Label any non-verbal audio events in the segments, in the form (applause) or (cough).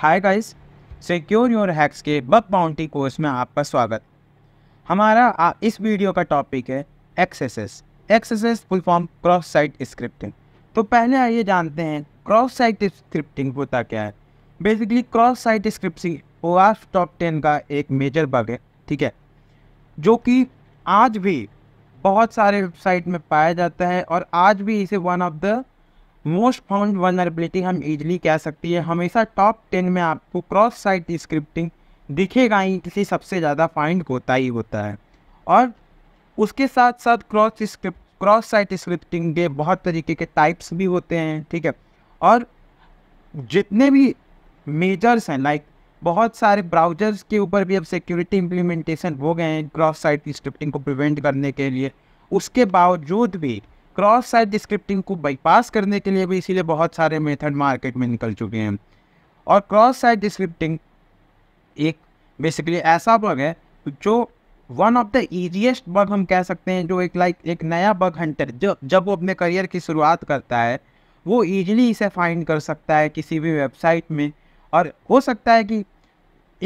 Hi guys secure your hacks के bug bounty course में आपका स्वागत हमारा आ, इस वीडियो का टॉपिक है XSS XSS full form cross site scripting तो पहले आइए जानते हैं क्रॉस साइट स्क्रिप्टिंग होता क्या है basically cross site scripting O top ten का एक मेजर बग है ठीक है जो कि आज भी बहुत सारे वेबसाइट में पाया जाता है और आज भी इसे one of the most found vulnerability हम इजीली कह सकती है हमेशा टॉप टेन में आपको क्रॉस साइट स्क्रिप्टिंग दिखेगा ही किसी सबसे ज़्यादा फाइंड होता ही होता है और उसके साथ साथ cross script cross site scripting के बहुत तरीके के टाइप्स भी होते हैं ठीक है और जितने भी मेजर्स हैं लाइक बहुत सारे ब्राउजर्स के ऊपर भी अब सिक्योरिटी इम्प्लीमेंटेशन हो गए हैं क्रॉस साइट स्क्रिप्टिंग को प्रिवेंट करने के लिए उसके बावजूद भी क्रॉस साइट स्क्रिप्टिंग को बाईपास करने के लिए भी इसीलिए बहुत सारे मेथड मार्केट में निकल चुके हैं और क्रॉस साइट स्क्रिप्टिंग एक बेसिकली ऐसा बग है जो one of the easiest bug हम कह सकते हैं जो एक लाइक एक नया बग हंटर जो जब वो अपने करियर की शुरुआत करता है वो ईजिली इसे फाइंड कर सकता है किसी भी वेबसाइट में और हो सकता है कि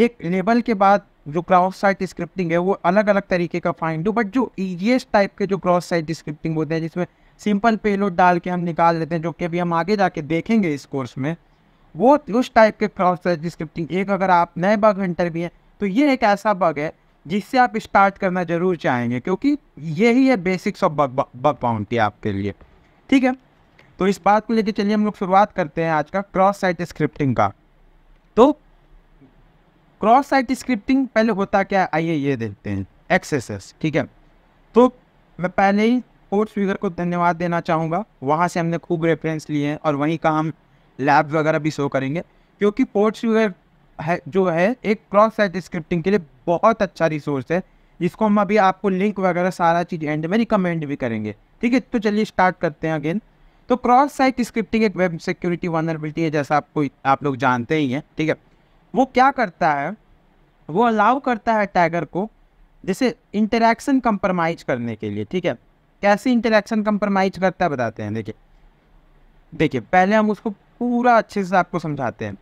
एक लेवल के बाद जो क्रॉस साइट स्क्रिप्टिंग है वो अलग अलग तरीके का फाइंड हो बट जो ईजिएस्ट टाइप के जो क्रॉस साइट स्क्रिप्टिंग होते हैं जिसमें सिंपल पेलोड डाल के हम निकाल लेते हैं जो कि अभी हम आगे जाके देखेंगे इस कोर्स में वो उस टाइप के क्रॉस डिस्क्रिप्टिंग एक अगर आप नए बग हंटर भी हैं तो ये एक ऐसा बग है जिससे आप स्टार्ट करना जरूर चाहेंगे क्योंकि यही है basics of bug bug bounty आपके लिए ठीक है तो इस बात को लेकर चलिए हम लोग शुरुआत करते हैं आज का क्रॉस साइट स्क्रिप्टिंग का तो क्रॉस साइट स्क्रिप्टिंग पहले होता क्या आइए ये देखते हैं एक्सेस ठीक है तो मैं पहले ही कोर्स फिगर को धन्यवाद देना चाहूँगा वहाँ से हमने खूब रेफरेंस लिए हैं और वहीं का हम लैब वगैरह भी शो करेंगे क्योंकि पोर्ट्स फिगर है जो है एक क्रॉस साइट स्क्रिप्टिंग के लिए बहुत अच्छा रिसोर्स है जिसको हम अभी आपको लिंक वगैरह सारा चीज़ एंड में रिकमेंड भी करेंगे ठीक है तो चलिए स्टार्ट करते हैं अगेन तो क्रॉस साइट स्क्रिप्टिंग एक वेब सिक्योरिटी वनरबिलिटी है जैसा आपको आप लोग जानते ही हैं ठीक है वो क्या करता है वो अलाउ करता है टैगर को जैसे इंटरेक्शन कंप्रोमाइज करने के लिए ठीक है कैसे इंटरेक्शन कंप्रोमाइज करता है बताते हैं देखिए देखिए पहले हम उसको पूरा अच्छे से आपको समझाते हैं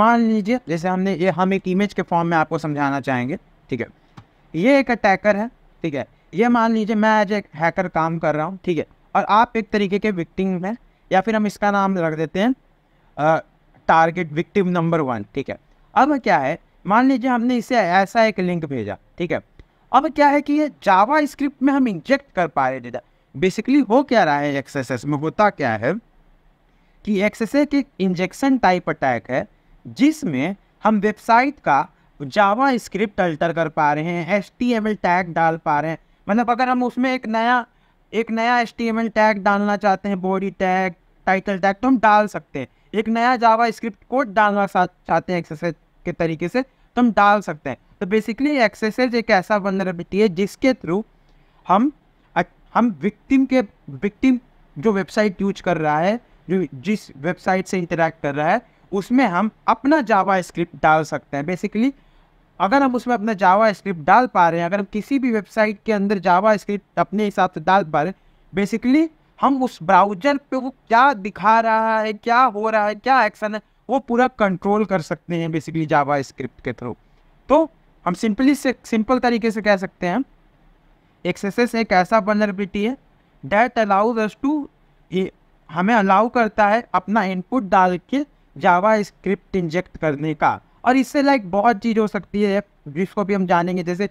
मान लीजिए जैसे हमने ये हम एक इमेज के फॉर्म में आपको समझाना चाहेंगे ठीक है ये एक अटैकर है ठीक है ये मान लीजिए मैं एज एक हैकर काम कर रहा हूँ ठीक है और आप एक तरीके के विक्टिम हैं या फिर हम इसका नाम रख देते हैं टारगेट विक्टिम नंबर वन ठीक है अब क्या है मान लीजिए हमने इसे ऐसा एक लिंक भेजा ठीक है अब क्या है कि ये जावा स्क्रिप्ट में हम इंजेक्ट कर पा रहे डेटा बेसिकली हो क्या रहा है एक्सएसएस में होता क्या है कि एक्सएस के इंजेक्शन टाइप अटैक है जिसमें हम वेबसाइट का जावा स्क्रिप्ट अल्टर कर पा रहे हैं एस टैग डाल पा रहे हैं मतलब अगर हम उसमें एक नया एक नया एस टैग डालना चाहते हैं बॉडी टैग टाइटल टैग तो हम डाल सकते हैं एक नया जावा स्क्रिप्ट कोड डालना चाहते हैं एक्सरसाइज के तरीके से तो हम डाल सकते हैं तो बेसिकली एक्सरसाइज एक ऐसा वनरेबिलिटी है जिसके थ्रू हम हम विक्टिम के विक्टिम जो वेबसाइट यूज कर रहा है जो जिस वेबसाइट से इंटरेक्ट कर रहा है उसमें हम अपना जावा स्क्रिप्ट डाल सकते हैं बेसिकली अगर हम उसमें अपना जावा स्क्रिप्ट डाल पा रहे हैं अगर हम किसी भी वेबसाइट के अंदर जावा स्क्रिप्ट अपने हिसाब से डाल पा रहे हैं बेसिकली हम उस ब्राउजर पे वो क्या दिखा रहा है क्या हो रहा है क्या एक्शन है वो पूरा कंट्रोल कर सकते हैं बेसिकली जावा स्क्रिप्ट के थ्रू तो हम सिंपली से सिंपल तरीके से कह सकते हैं एक्सेसेस एक ऐसा वनरबिलिटी है डेट अलाउज अस टू हमें अलाउ करता है अपना इनपुट डाल के जावा स्क्रिप्ट इंजेक्ट करने का और इससे लाइक बहुत चीज़ हो सकती है जिसको भी हम जानेंगे जैसे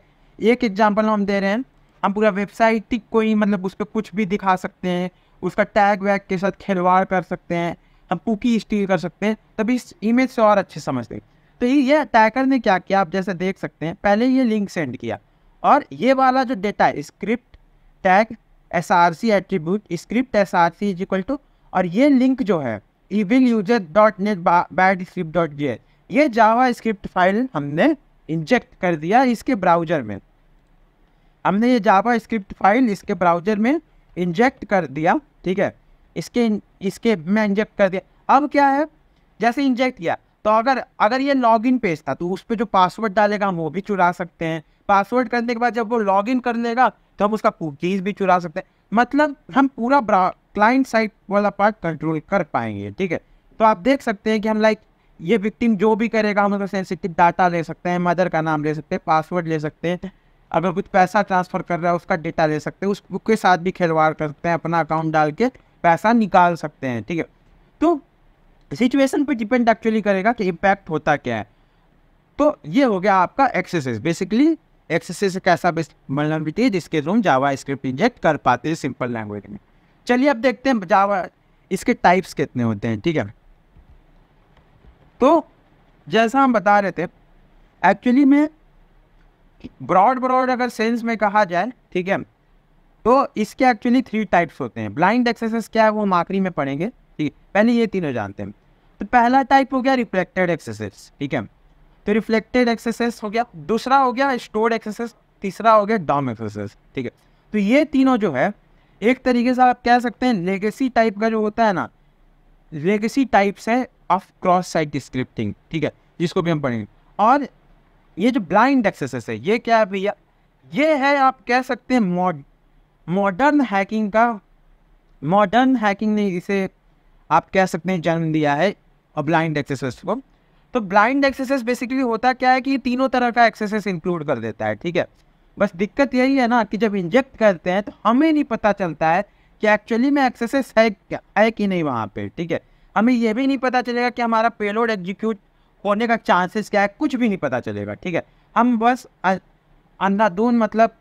एक एग्जाम्पल हम दे रहे हैं हम पूरा वेबसाइट ही कोई मतलब उस पर कुछ भी दिखा सकते हैं उसका टैग वैग के साथ खिलवाड़ कर सकते हैं हम कुकी स्टील कर सकते हैं तभी इस इमेज से और अच्छे समझ लेंगे तो ये अटैकर ने क्या किया आप जैसे देख सकते हैं पहले ये लिंक सेंड किया और ये वाला जो डेटा है script tag S R C attribute script S R C is equal to और ये लिंक जो है will user dot net bad script dot G ये जावा स्क्रिप्ट फाइल हमने इंजेक्ट कर दिया इसके ब्राउज़र में हमने ये जावा स्क्रिप्ट फाइल इसके ब्राउज़र में इंजेक्ट कर दिया ठीक है इसके इसके मैं इंजेक्ट कर दिया अब क्या है जैसे इंजेक्ट किया तो अगर अगर ये लॉगिन पेज था तो उस पर जो पासवर्ड डालेगा हम वो भी चुरा सकते हैं पासवर्ड करने के बाद जब वो लॉगिन कर लेगा तो हम उसका कुकीज़ भी चुरा सकते हैं मतलब हम पूरा क्लाइंट साइट वाला पार्ट कंट्रोल कर पाएंगे ठीक है तो आप देख सकते हैं कि हम लाइक ये विक्टिम जो भी करेगा हम उसका सेंसिटिव डाटा ले सकते हैं मदर का नाम ले सकते हैं पासवर्ड ले सकते हैं अगर कुछ पैसा ट्रांसफ़र कर रहा है उसका डेटा ले सकते हैं उसके साथ भी खिलवाड़ कर सकते हैं अपना अकाउंट डाल के पैसा निकाल सकते हैं ठीक है तो सिचुएशन पे डिपेंड एक्चुअली करेगा कि इम्पैक्ट होता क्या है तो ये हो गया आपका एक्सरसाइज बेसिकली ऐसा कैसा मल्टी है जिसके थ्रू जावा स्क्रिप्ट इंजेक्ट कर पाते हैं सिंपल लैंग्वेज में चलिए अब देखते हैं जावा इसके टाइप्स कितने होते हैं ठीक है तो जैसा हम बता रहे थे एक्चुअली में ब्रॉड ब्रॉड अगर सेंस में कहा जाए ठीक है तो इसके एक्चुअली थ्री टाइप्स होते हैं ब्लाइंड एक्सरसाइज क्या है वो हम आखिरी में पढ़ेंगे ठीक है पहले ये तीनों जानते हैं तो पहला टाइप हो गया रिफ्लेक्टेड एक्सरसाइज ठीक है तो रिफ्लेक्टेड एक्सरसाइज हो गया दूसरा हो गया स्टोर्ड एक्सरसाइज तीसरा हो गया डॉम एक्सरसाइज ठीक है तो ये तीनों जो है एक तरीके से आप कह सकते हैं लेगेसी टाइप का जो होता है ना लेगेसी टाइप्स है ऑफ क्रॉस साइड स्क्रिप्टिंग ठीक है जिसको भी हम पढ़ेंगे और ये जो ब्लाइंड एक्सरसाइज है ये क्या है भैया ये है आप कह सकते हैं मॉड मॉडर्न हैकिंग का मॉडर्न हैकिंग ने इसे आप कह सकते हैं जन्म दिया है और ब्लाइंड एक्सेसेस को तो ब्लाइंड एक्सेसेस बेसिकली होता क्या है कि तीनों तरह का एक्सेसेस इंक्लूड कर देता है ठीक है बस दिक्कत यही है ना कि जब इंजेक्ट करते हैं तो हमें नहीं पता चलता है कि एक्चुअली में एक्सेसेस है क्या है कि नहीं वहाँ पर ठीक है हमें यह भी नहीं पता चलेगा कि हमारा पेलोड एग्जीक्यूट होने का चांसेस क्या है कुछ भी नहीं पता चलेगा ठीक है हम बस अंधाधून मतलब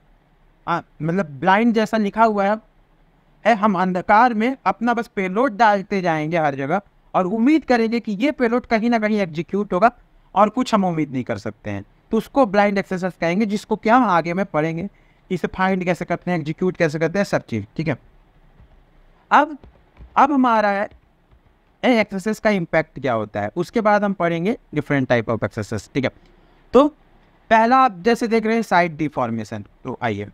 आ, मतलब ब्लाइंड जैसा लिखा हुआ है है हम अंधकार में अपना बस पेलोड डालते जाएंगे हर जगह और उम्मीद करेंगे कि ये पेलोड कहीं ना कहीं एग्जीक्यूट होगा और कुछ हम उम्मीद नहीं कर सकते हैं तो उसको ब्लाइंड एक्सरसाइज कहेंगे जिसको क्या हम आगे में पढ़ेंगे इसे फाइंड कैसे करते हैं एग्जीक्यूट कैसे करते हैं सब चीज़ ठीक है अब अब हमारा है एक्सरसाइज का इम्पैक्ट क्या होता है उसके बाद हम पढ़ेंगे डिफरेंट टाइप ऑफ एक्सरसाइज ठीक है तो पहला आप जैसे देख रहे हैं साइड डिफॉर्मेशन तो आइए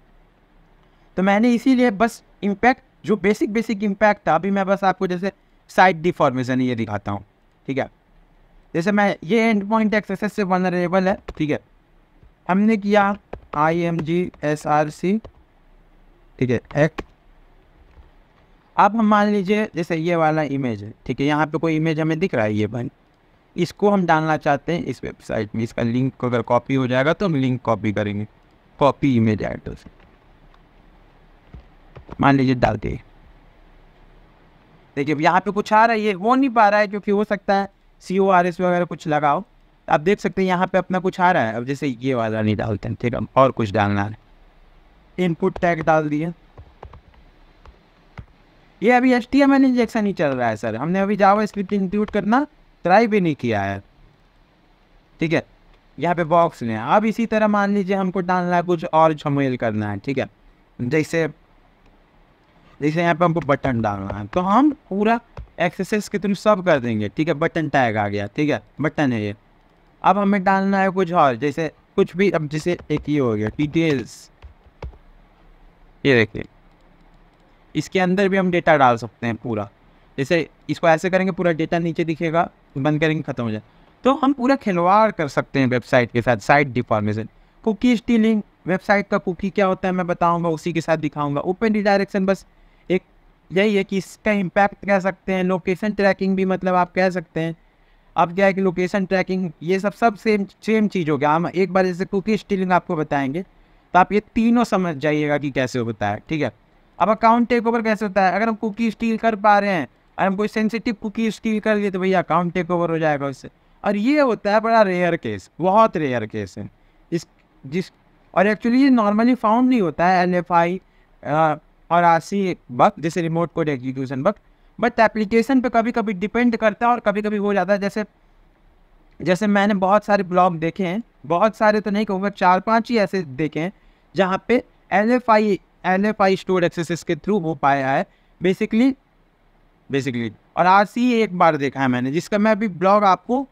तो मैंने इसीलिए बस इम्पैक्ट जो बेसिक बेसिक इम्पैक्ट था अभी मैं बस आपको जैसे साइड डिफॉर्मेशन ये दिखाता हूँ ठीक है जैसे मैं ये एंड पॉइंट एक्सेस से वनरेबल है ठीक है हमने किया I M G S R C ठीक है एक्ट अब हम मान लीजिए जैसे ये वाला इमेज है ठीक है यहाँ पे कोई इमेज हमें दिख रहा है ये बन इसको हम डालना चाहते हैं इस वेबसाइट में इसका लिंक अगर कॉपी हो जाएगा तो हम लिंक कॉपी करेंगे कॉपी इमेज एड्रेस मान लीजिए डाल दिए देखिए यहाँ पे कुछ आ रहा है ये हो नहीं पा रहा है क्योंकि हो सकता है सी ओ आर एस वगैरह कुछ लगाओ आप देख सकते हैं यहाँ पे अपना कुछ आ रहा है अब जैसे ये वाला नहीं डालते हैं ठीक है और कुछ डालना है इनपुट टैग डाल दिए ये अभी H T M L injection ही चल रहा है सर हमने अभी जावा स्क्रिप्ट इंक्लूड करना ट्राई भी नहीं किया है ठीक है यहाँ पे बॉक्स ने अब इसी तरह मान लीजिए हमको डालना है कुछ और झमेल करना है ठीक है जैसे जैसे यहाँ पे हमको बटन डालना है तो हम पूरा एक्सरसाइज के थ्रू सब कर देंगे ठीक है बटन टैग आ गया ठीक है बटन है ये अब हमें डालना है कुछ और जैसे कुछ भी अब जैसे एक ये हो गया डिटेल्स ये देखिए इसके अंदर भी हम डेटा डाल सकते हैं पूरा जैसे इसको ऐसे करेंगे पूरा डेटा नीचे दिखेगा बंद करेंगे ख़त्म हो जाए तो हम पूरा खिलवाड़ कर सकते हैं वेबसाइट के साथ site deformation cookie stealing website का कुकी क्या होता है मैं बताऊंगा उसी के साथ दिखाऊंगा ओपन डायरेक्शन बस यही है कि इसका इम्पैक्ट कह सकते हैं लोकेशन ट्रैकिंग भी मतलब आप कह सकते हैं अब क्या है कि लोकेशन ट्रैकिंग ये सब सब सेम सेम चीज़ हो गया हम एक बार जैसे कुकी स्टीलिंग आपको बताएंगे तो आप ये तीनों समझ जाइएगा कि कैसे होता है ठीक है अब अकाउंट टेक ओवर कैसे होता है अगर हम कुकी स्टील कर पा रहे हैं और हम कोई सेंसिटिव कुकी स्टील कर लिए तो भैया अकाउंट टेक ओवर हो जाएगा उससे और ये होता है बड़ा रेयर केस बहुत रेयर केस है इस जिस और एक्चुअली ये नॉर्मली फाउंड नहीं होता है एल एफ आई और सी बग जैसे remote code execution bug but application पे कभी कभी डिपेंड करता है और कभी कभी हो जाता है जैसे जैसे मैंने बहुत सारे ब्लॉग देखे हैं बहुत सारे तो नहीं कहूँगा चार पाँच ही ऐसे देखे हैं जहाँ पे L F I L F I store XSS के थ्रू हो पाया है बेसिकली बेसिकली और आर सी एक बार देखा है मैंने जिसका मैं अभी ब्लॉग आपको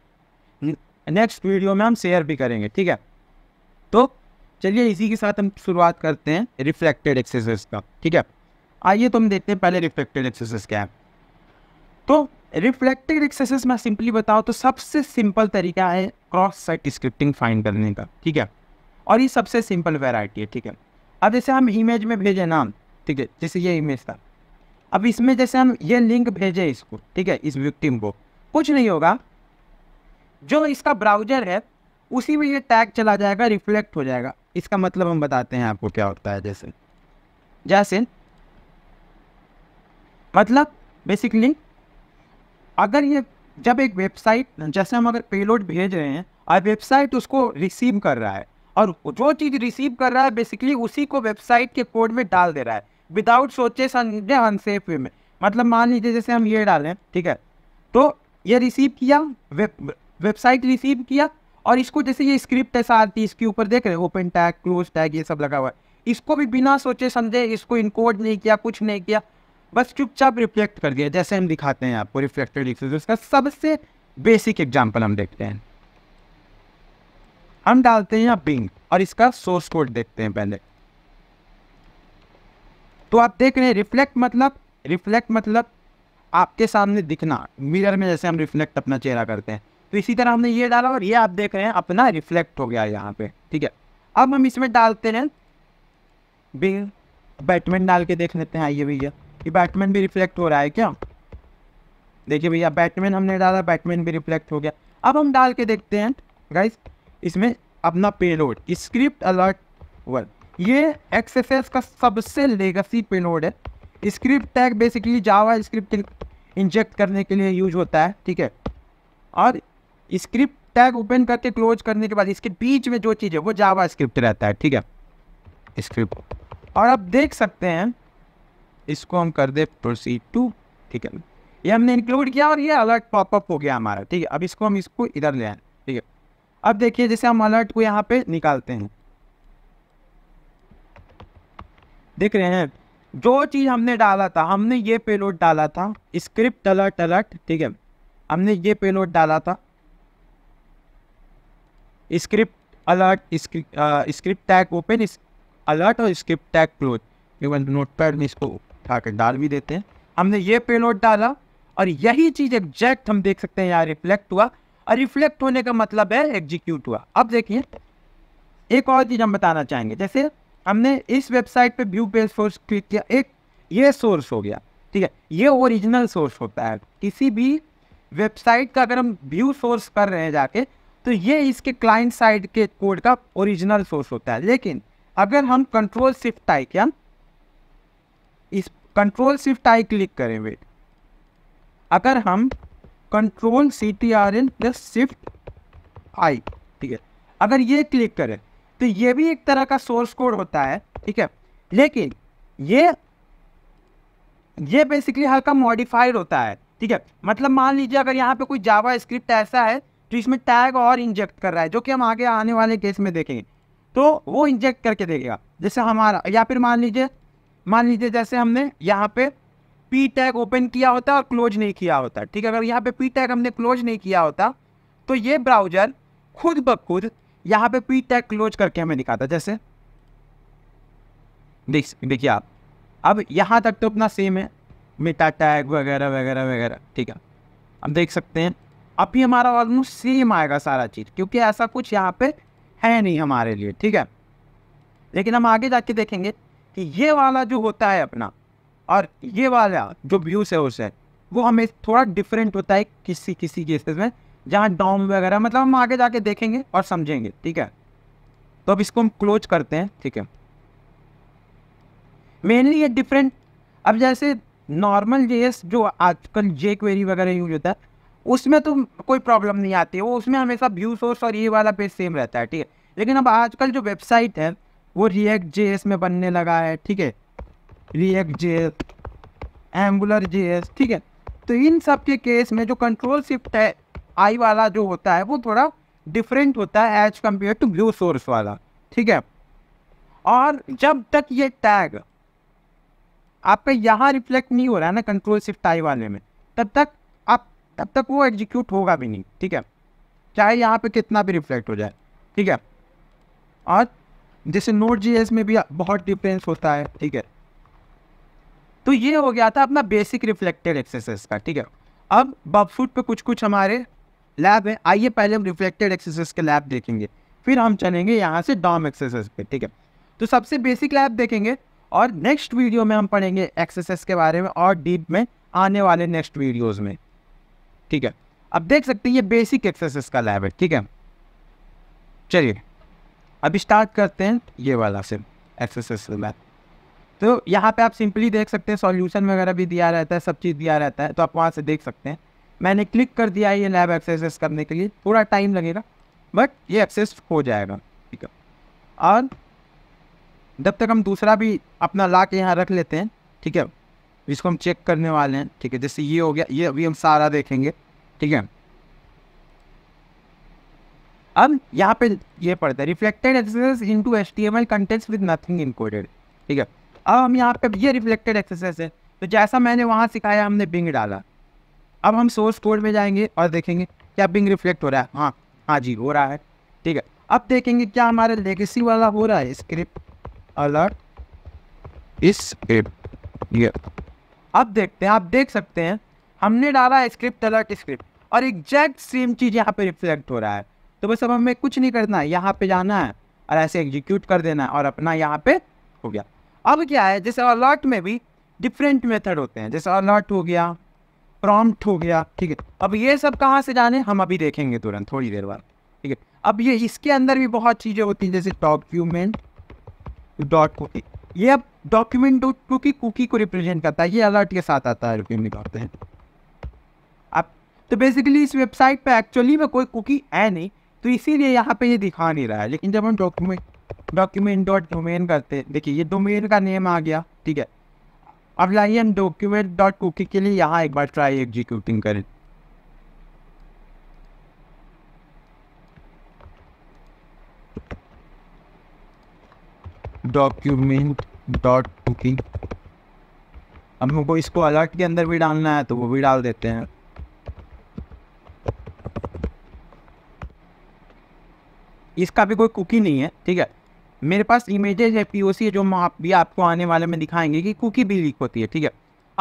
नेक्स्ट वीडियो में हम शेयर भी करेंगे ठीक है तो चलिए इसी के साथ हम शुरुआत करते हैं रिफ्लेक्टेड एक्सरसाइज का ठीक है आइए तो हम देखते हैं पहले रिफ्लेक्टेड एक्सरसाइज क्या है तो रिफ्लेक्टेड एक्सरसाइज मैं सिंपली बताऊँ तो सबसे सिंपल तरीका है क्रॉस साइट स्क्रिप्टिंग फाइंड करने का ठीक है और ये सबसे सिंपल वेराइटी है ठीक है अब जैसे हम इमेज में भेजें नाम ठीक है जैसे ये इमेज था अब इसमें जैसे हम ये लिंक भेजें इसको ठीक है इस विक्टिम को कुछ नहीं होगा जो इसका ब्राउजर है उसी में ये टैग चला जाएगा रिफ्लेक्ट हो जाएगा इसका मतलब हम बताते हैं आपको क्या होता है जैसे जैसे मतलब बेसिकली अगर ये जब एक वेबसाइट जैसे हम अगर पेलोड भेज रहे हैं और वेबसाइट उसको रिसीव कर रहा है और जो चीज़ रिसीव कर रहा है बेसिकली उसी को वेबसाइट के कोड में डाल दे रहा है विदाउट सोचे समझे अनसेफ वे में मतलब मान लीजिए जैसे हम ये डालें ठीक है तो ये रिसीव किया वेब वेबसाइट रिसीव किया और इसको जैसे ये स्क्रिप्ट है इसके ऊपर देख रहे हैं ओपन टैग क्लोज टैग ये सब लगा हुआ है इसको भी बिना सोचे समझे इसको इनकोड नहीं किया कुछ नहीं किया बस चुपचाप रिफ्लेक्ट कर दिया जैसे हम दिखाते हैं आपको रिफ्लेक्टेड एक्सरसाइज उसका सबसे बेसिक एग्जाम्पल हम देखते हैं हम डालते हैं यहाँ बिंग और इसका सोर्स कोड देखते हैं पहले तो आप देख रहे हैं रिफ्लेक्ट मतलब रिफ्लेक्ट मतलब आपके सामने दिखना मिरर में जैसे हम रिफ्लेक्ट अपना चेहरा करते हैं तो इसी तरह हमने ये डाला और ये आप देख रहे हैं अपना रिफ्लेक्ट हो गया यहाँ पे ठीक है अब हम इसमें डालते हैं बिल बैटमैन डाल के देख लेते हैं आइए भैया कि बैटमैन भी रिफ्लेक्ट हो रहा है क्या देखिए भैया बैटमैन हमने डाला बैटमैन भी रिफ्लेक्ट हो गया अब हम डाल के देखते हैं गाइस इसमें अपना पेलोड स्क्रिप्ट अलर्ट वर्क ये एक्सरसाइज का सबसे लेगसी पेलोड है script tag basically JavaScript inject करने के लिए यूज होता है ठीक है और स्क्रिप्ट टैग ओपन करके क्लोज करने के बाद इसके बीच में जो चीज़ है वो जावा स्क्रिप्ट रहता है ठीक है स्क्रिप्ट और आप देख सकते हैं इसको हम कर दे प्रोसीड टू ठीक है ये हमने इंक्लूड किया और ये अलर्ट पॉपअप हो गया हमारा ठीक है अब इसको हम इसको इधर ले आए ठीक है अब देखिए जैसे हम अलर्ट को यहाँ पे निकालते हैं देख रहे हैं जो चीज़ हमने डाला था हमने ये पेलोड डाला था स्क्रिप्ट अलर्ट अलर्ट ठीक है हमने ये पेलोड डाला था script alert script tag open alert और script tag close even notepad में इसको उठा कर डाल भी देते हैं हमने ये पेलोड डाला और यही चीज़ एग्जैक्ट हम देख सकते हैं यहाँ रिफ्लेक्ट हुआ और रिफ्लेक्ट होने का मतलब है एग्जीक्यूट हुआ अब देखिए एक और चीज़ हम बताना चाहेंगे जैसे हमने इस वेबसाइट पे व्यू पेज सोर्स क्लिक किया एक ये सोर्स हो गया ठीक है ये ओरिजिनल सोर्स होता है किसी भी वेबसाइट का अगर हम व्यू सोर्स कर रहे हैं जाके तो ये इसके क्लाइंट साइड के कोड का ओरिजिनल सोर्स होता है लेकिन अगर हम कंट्रोल शिफ्ट आई क्या इस कंट्रोल शिफ्ट आई क्लिक करें वेट अगर हम control C T R N plus shift I ठीक है अगर ये क्लिक करें तो ये भी एक तरह का सोर्स कोड होता है ठीक है लेकिन ये ये बेसिकली हल्का मॉडिफाइड होता है ठीक है मतलब मान लीजिए अगर यहाँ पे कोई जावा स्क्रिप्ट ऐसा है तो इसमें टैग और इंजेक्ट कर रहा है जो कि हम आगे आने वाले केस में देखेंगे तो वो इंजेक्ट करके देखेगा जैसे हमारा या फिर मान लीजिए मान लीजिए जैसे हमने यहाँ पे पी टैग ओपन किया होता और क्लोज नहीं किया होता ठीक है अगर यहाँ पे पी टैग हमने क्लोज नहीं किया होता तो ये ब्राउजर खुद ब खुद यहाँ पे पी टैग क्लोज करके हमें दिखाता जैसे देख देखिए आप अब यहाँ तक तो अपना सेम है मेटा टैग वगैरह वगैरह वगैरह ठीक है अब देख सकते हैं अभी हमारा ऑलमोस्ट सेम आएगा सारा चीज़ क्योंकि ऐसा कुछ यहाँ पे है नहीं हमारे लिए ठीक है लेकिन हम आगे जाके देखेंगे कि ये वाला जो होता है अपना और ये वाला जो व्यूज है उसे वो हमें थोड़ा डिफरेंट होता है किसी किसी केसेस में जहाँ डॉम वगैरह मतलब हम आगे जाके देखेंगे और समझेंगे ठीक है तो अब इसको हम क्लोज करते हैं ठीक है मेनली ये डिफरेंट अब जैसे नॉर्मल जे जो आजकल जे क्वेरी वगैरह यूज होता है उसमें तो कोई प्रॉब्लम नहीं आती है वो उसमें हमेशा व्यू सोर्स और ये वाला पेज सेम रहता है ठीक है लेकिन अब आजकल जो वेबसाइट है वो रिएक्ट जे में बनने लगा है ठीक है रिएक्ट जे एम्बुलर जे ठीक है तो इन सब के केस में जो कंट्रोल शिफ्ट है आई वाला जो होता है वो थोड़ा डिफरेंट होता है as compare to view source वाला ठीक है और जब तक ये टैग आपका यहाँ रिफ्लेक्ट नहीं हो रहा है ना कंट्रोल शिफ्ट आई वाले में तब तक तब तक वो एग्जीक्यूट होगा भी नहीं ठीक है चाहे यहाँ पे कितना भी रिफ्लेक्ट हो जाए ठीक है और जैसे नोट जी में भी बहुत डिफरेंस होता है ठीक है तो ये हो गया था अपना बेसिक रिफ्लेक्टेड एक्सरसाइज का ठीक है अब बबफुट पे कुछ कुछ हमारे लैब है आइए पहले हम रिफ्लेक्टेड एक्सरसाइज के लैब देखेंगे फिर हम चलेंगे यहाँ से डॉम एक्सरसाइज पे ठीक है तो सबसे बेसिक लैब देखेंगे और नेक्स्ट वीडियो में हम पढ़ेंगे एक्सरसाइज के बारे में और डीप में आने वाले नेक्स्ट वीडियोज़ में ठीक है अब देख सकते हैं ये बेसिक एक्सरसाइज का लैब है ठीक है चलिए अब स्टार्ट करते हैं ये वाला से एक्सरसाइज मैथ तो यहाँ पे आप सिंपली देख सकते हैं सॉल्यूशन वगैरह भी दिया रहता है सब चीज़ दिया रहता है तो आप वहाँ से देख सकते हैं मैंने क्लिक कर दिया है ये लैब एक्सरसाइज करने के लिए थोड़ा टाइम लगेगा बट ये एक्सेस हो जाएगा ठीक है और जब तक हम दूसरा भी अपना ला के यहाँ रख लेते हैं ठीक है इसको हम चेक करने वाले हैं ठीक है जैसे ये हो गया ये अभी हम सारा देखेंगे ठीक है अब यहाँ पे ये पड़ता है reflected XSS M L contents with nothing encoded ठीक है अब हम यहाँ पे ये रिफ्लेक्टेड एक्सरसाइज है तो जैसा मैंने वहाँ सिखाया हमने बिंग डाला अब हम सोर्स कोड में जाएंगे और देखेंगे क्या बिंग रिफ्लेक्ट हो रहा है हाँ हाँ जी हो रहा है ठीक है अब देखेंगे क्या हमारा लेगेसी वाला हो रहा है स्क्रिप्ट अलर्ट इस ये अब देखते हैं आप देख सकते हैं हमने डाला है स्क्रिप्ट अलर्ट स्क्रिप्ट और एग्जैक्ट सेम चीज़ यहाँ पे रिफ्लेक्ट हो रहा है तो बस अब हमें कुछ नहीं करना है यहाँ पे जाना है और ऐसे एग्जीक्यूट कर देना है और अपना यहाँ पे हो गया अब क्या है जैसे अलर्ट में भी डिफरेंट मेथड होते हैं जैसे अलर्ट हो गया प्रॉम्प्ट हो गया ठीक है अब ये सब कहाँ से जाने हम अभी देखेंगे तुरंत थोड़ी देर बाद ठीक है अब ये इसके अंदर भी बहुत चीज़ें होती हैं जैसे डॉक्यूमेंट डॉट होती ये अब डॉक्यूमेंट डॉट टू की कुकी को रिप्रेजेंट करता है ये अलर्ट के साथ आता है रिप्रेजेंट करते हैं अब तो बेसिकली इस वेबसाइट पे एक्चुअली में कोई कुकी है नहीं तो इसीलिए यहाँ पे ये दिखा नहीं रहा है लेकिन जब हम डॉक्यूमेंट डॉक्यूमेंट डॉट डोमेन करते हैं देखिए ये डोमेन का नेम आ गया ठीक है अब लाइए हम डॉक्यूमेंट डॉट कुकी के लिए यहाँ एक बार ट्राई एग्जीक्यूटिंग करें डॉक्यूमेंट डॉट बुकिंग अब हमको इसको अलर्ट के अंदर भी डालना है तो वो भी डाल देते हैं इसका भी कोई कुकी नहीं है ठीक है मेरे पास इमेजेज है पीओसी है जो हम आप भी आपको आने वाले में दिखाएंगे कि कुकी भी लीक होती है ठीक है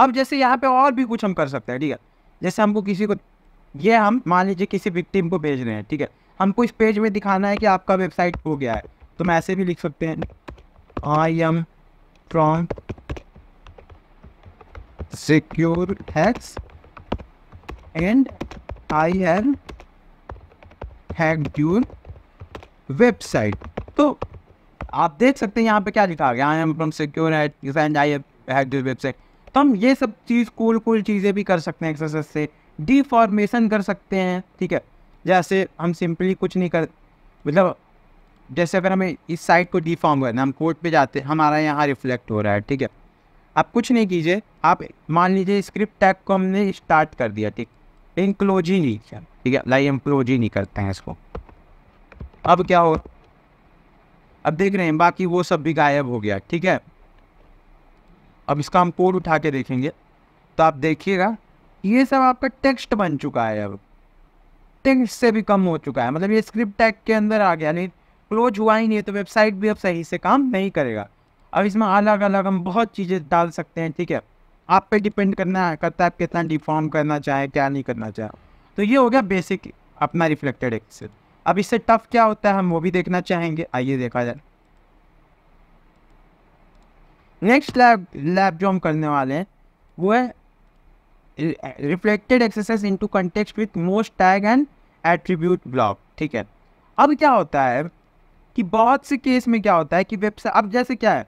अब जैसे यहाँ पे और भी कुछ हम कर सकते हैं ठीक है जैसे हमको किसी को ये हम मान लीजिए किसी विक्टिम को भेज रहे हैं ठीक है हमको इस पेज में दिखाना है कि आपका वेबसाइट हो गया है तो हम ऐसे भी लिख सकते हैं I am from secure hacks and I am hacked your website तो आप देख सकते हैं यहाँ पे क्या लिखा गया I am from secure and I am hacked your website तो हम ये सब चीज़ कूल कूल चीज़ें भी कर सकते हैं एक्सरसाइज से डिफॉर्मेशन कर सकते हैं ठीक है जैसे हम सिंपली कुछ नहीं कर मतलब जैसे अगर हमें इस साइड को डिफॉर्म करना हम कोर्ट पे जाते हैं हमारा यहाँ रिफ्लेक्ट हो रहा है ठीक है आप कुछ नहीं कीजिए आप मान लीजिए स्क्रिप्ट टैग को हमने स्टार्ट कर दिया ठीक इन क्लोज ही नहीं किया ठीक है लाइक इंक्लोजी क्लोज ही नहीं करते हैं इसको अब क्या हो अब देख रहे हैं बाकी वो सब भी गायब हो गया ठीक है अब इसका हम कोड उठा के देखेंगे तो आप देखिएगा ये सब आपका टेक्स्ट बन चुका है अब टेक्स्ट से भी कम हो चुका है मतलब ये स्क्रिप्ट टैग के अंदर आ गया नहीं क्लोज हुआ ही नहीं है तो वेबसाइट भी अब सही से काम नहीं करेगा अब इसमें अलग अलग हम बहुत चीज़ें डाल सकते हैं ठीक है आप पे डिपेंड करना है करता है आप कितना डिफॉर्म करना चाहें क्या नहीं करना चाहें तो ये हो गया बेसिक अपना रिफ्लेक्टेड एक्सेल अब इससे टफ क्या होता है हम वो भी देखना चाहेंगे आइए देखा जाए नेक्स्ट लैब लैब जो हम करने वाले हैं वो है reflected exercise into context with most tag and attribute block ठीक है अब क्या होता है कि बहुत से केस में क्या होता है कि वेबसाइट अब जैसे क्या है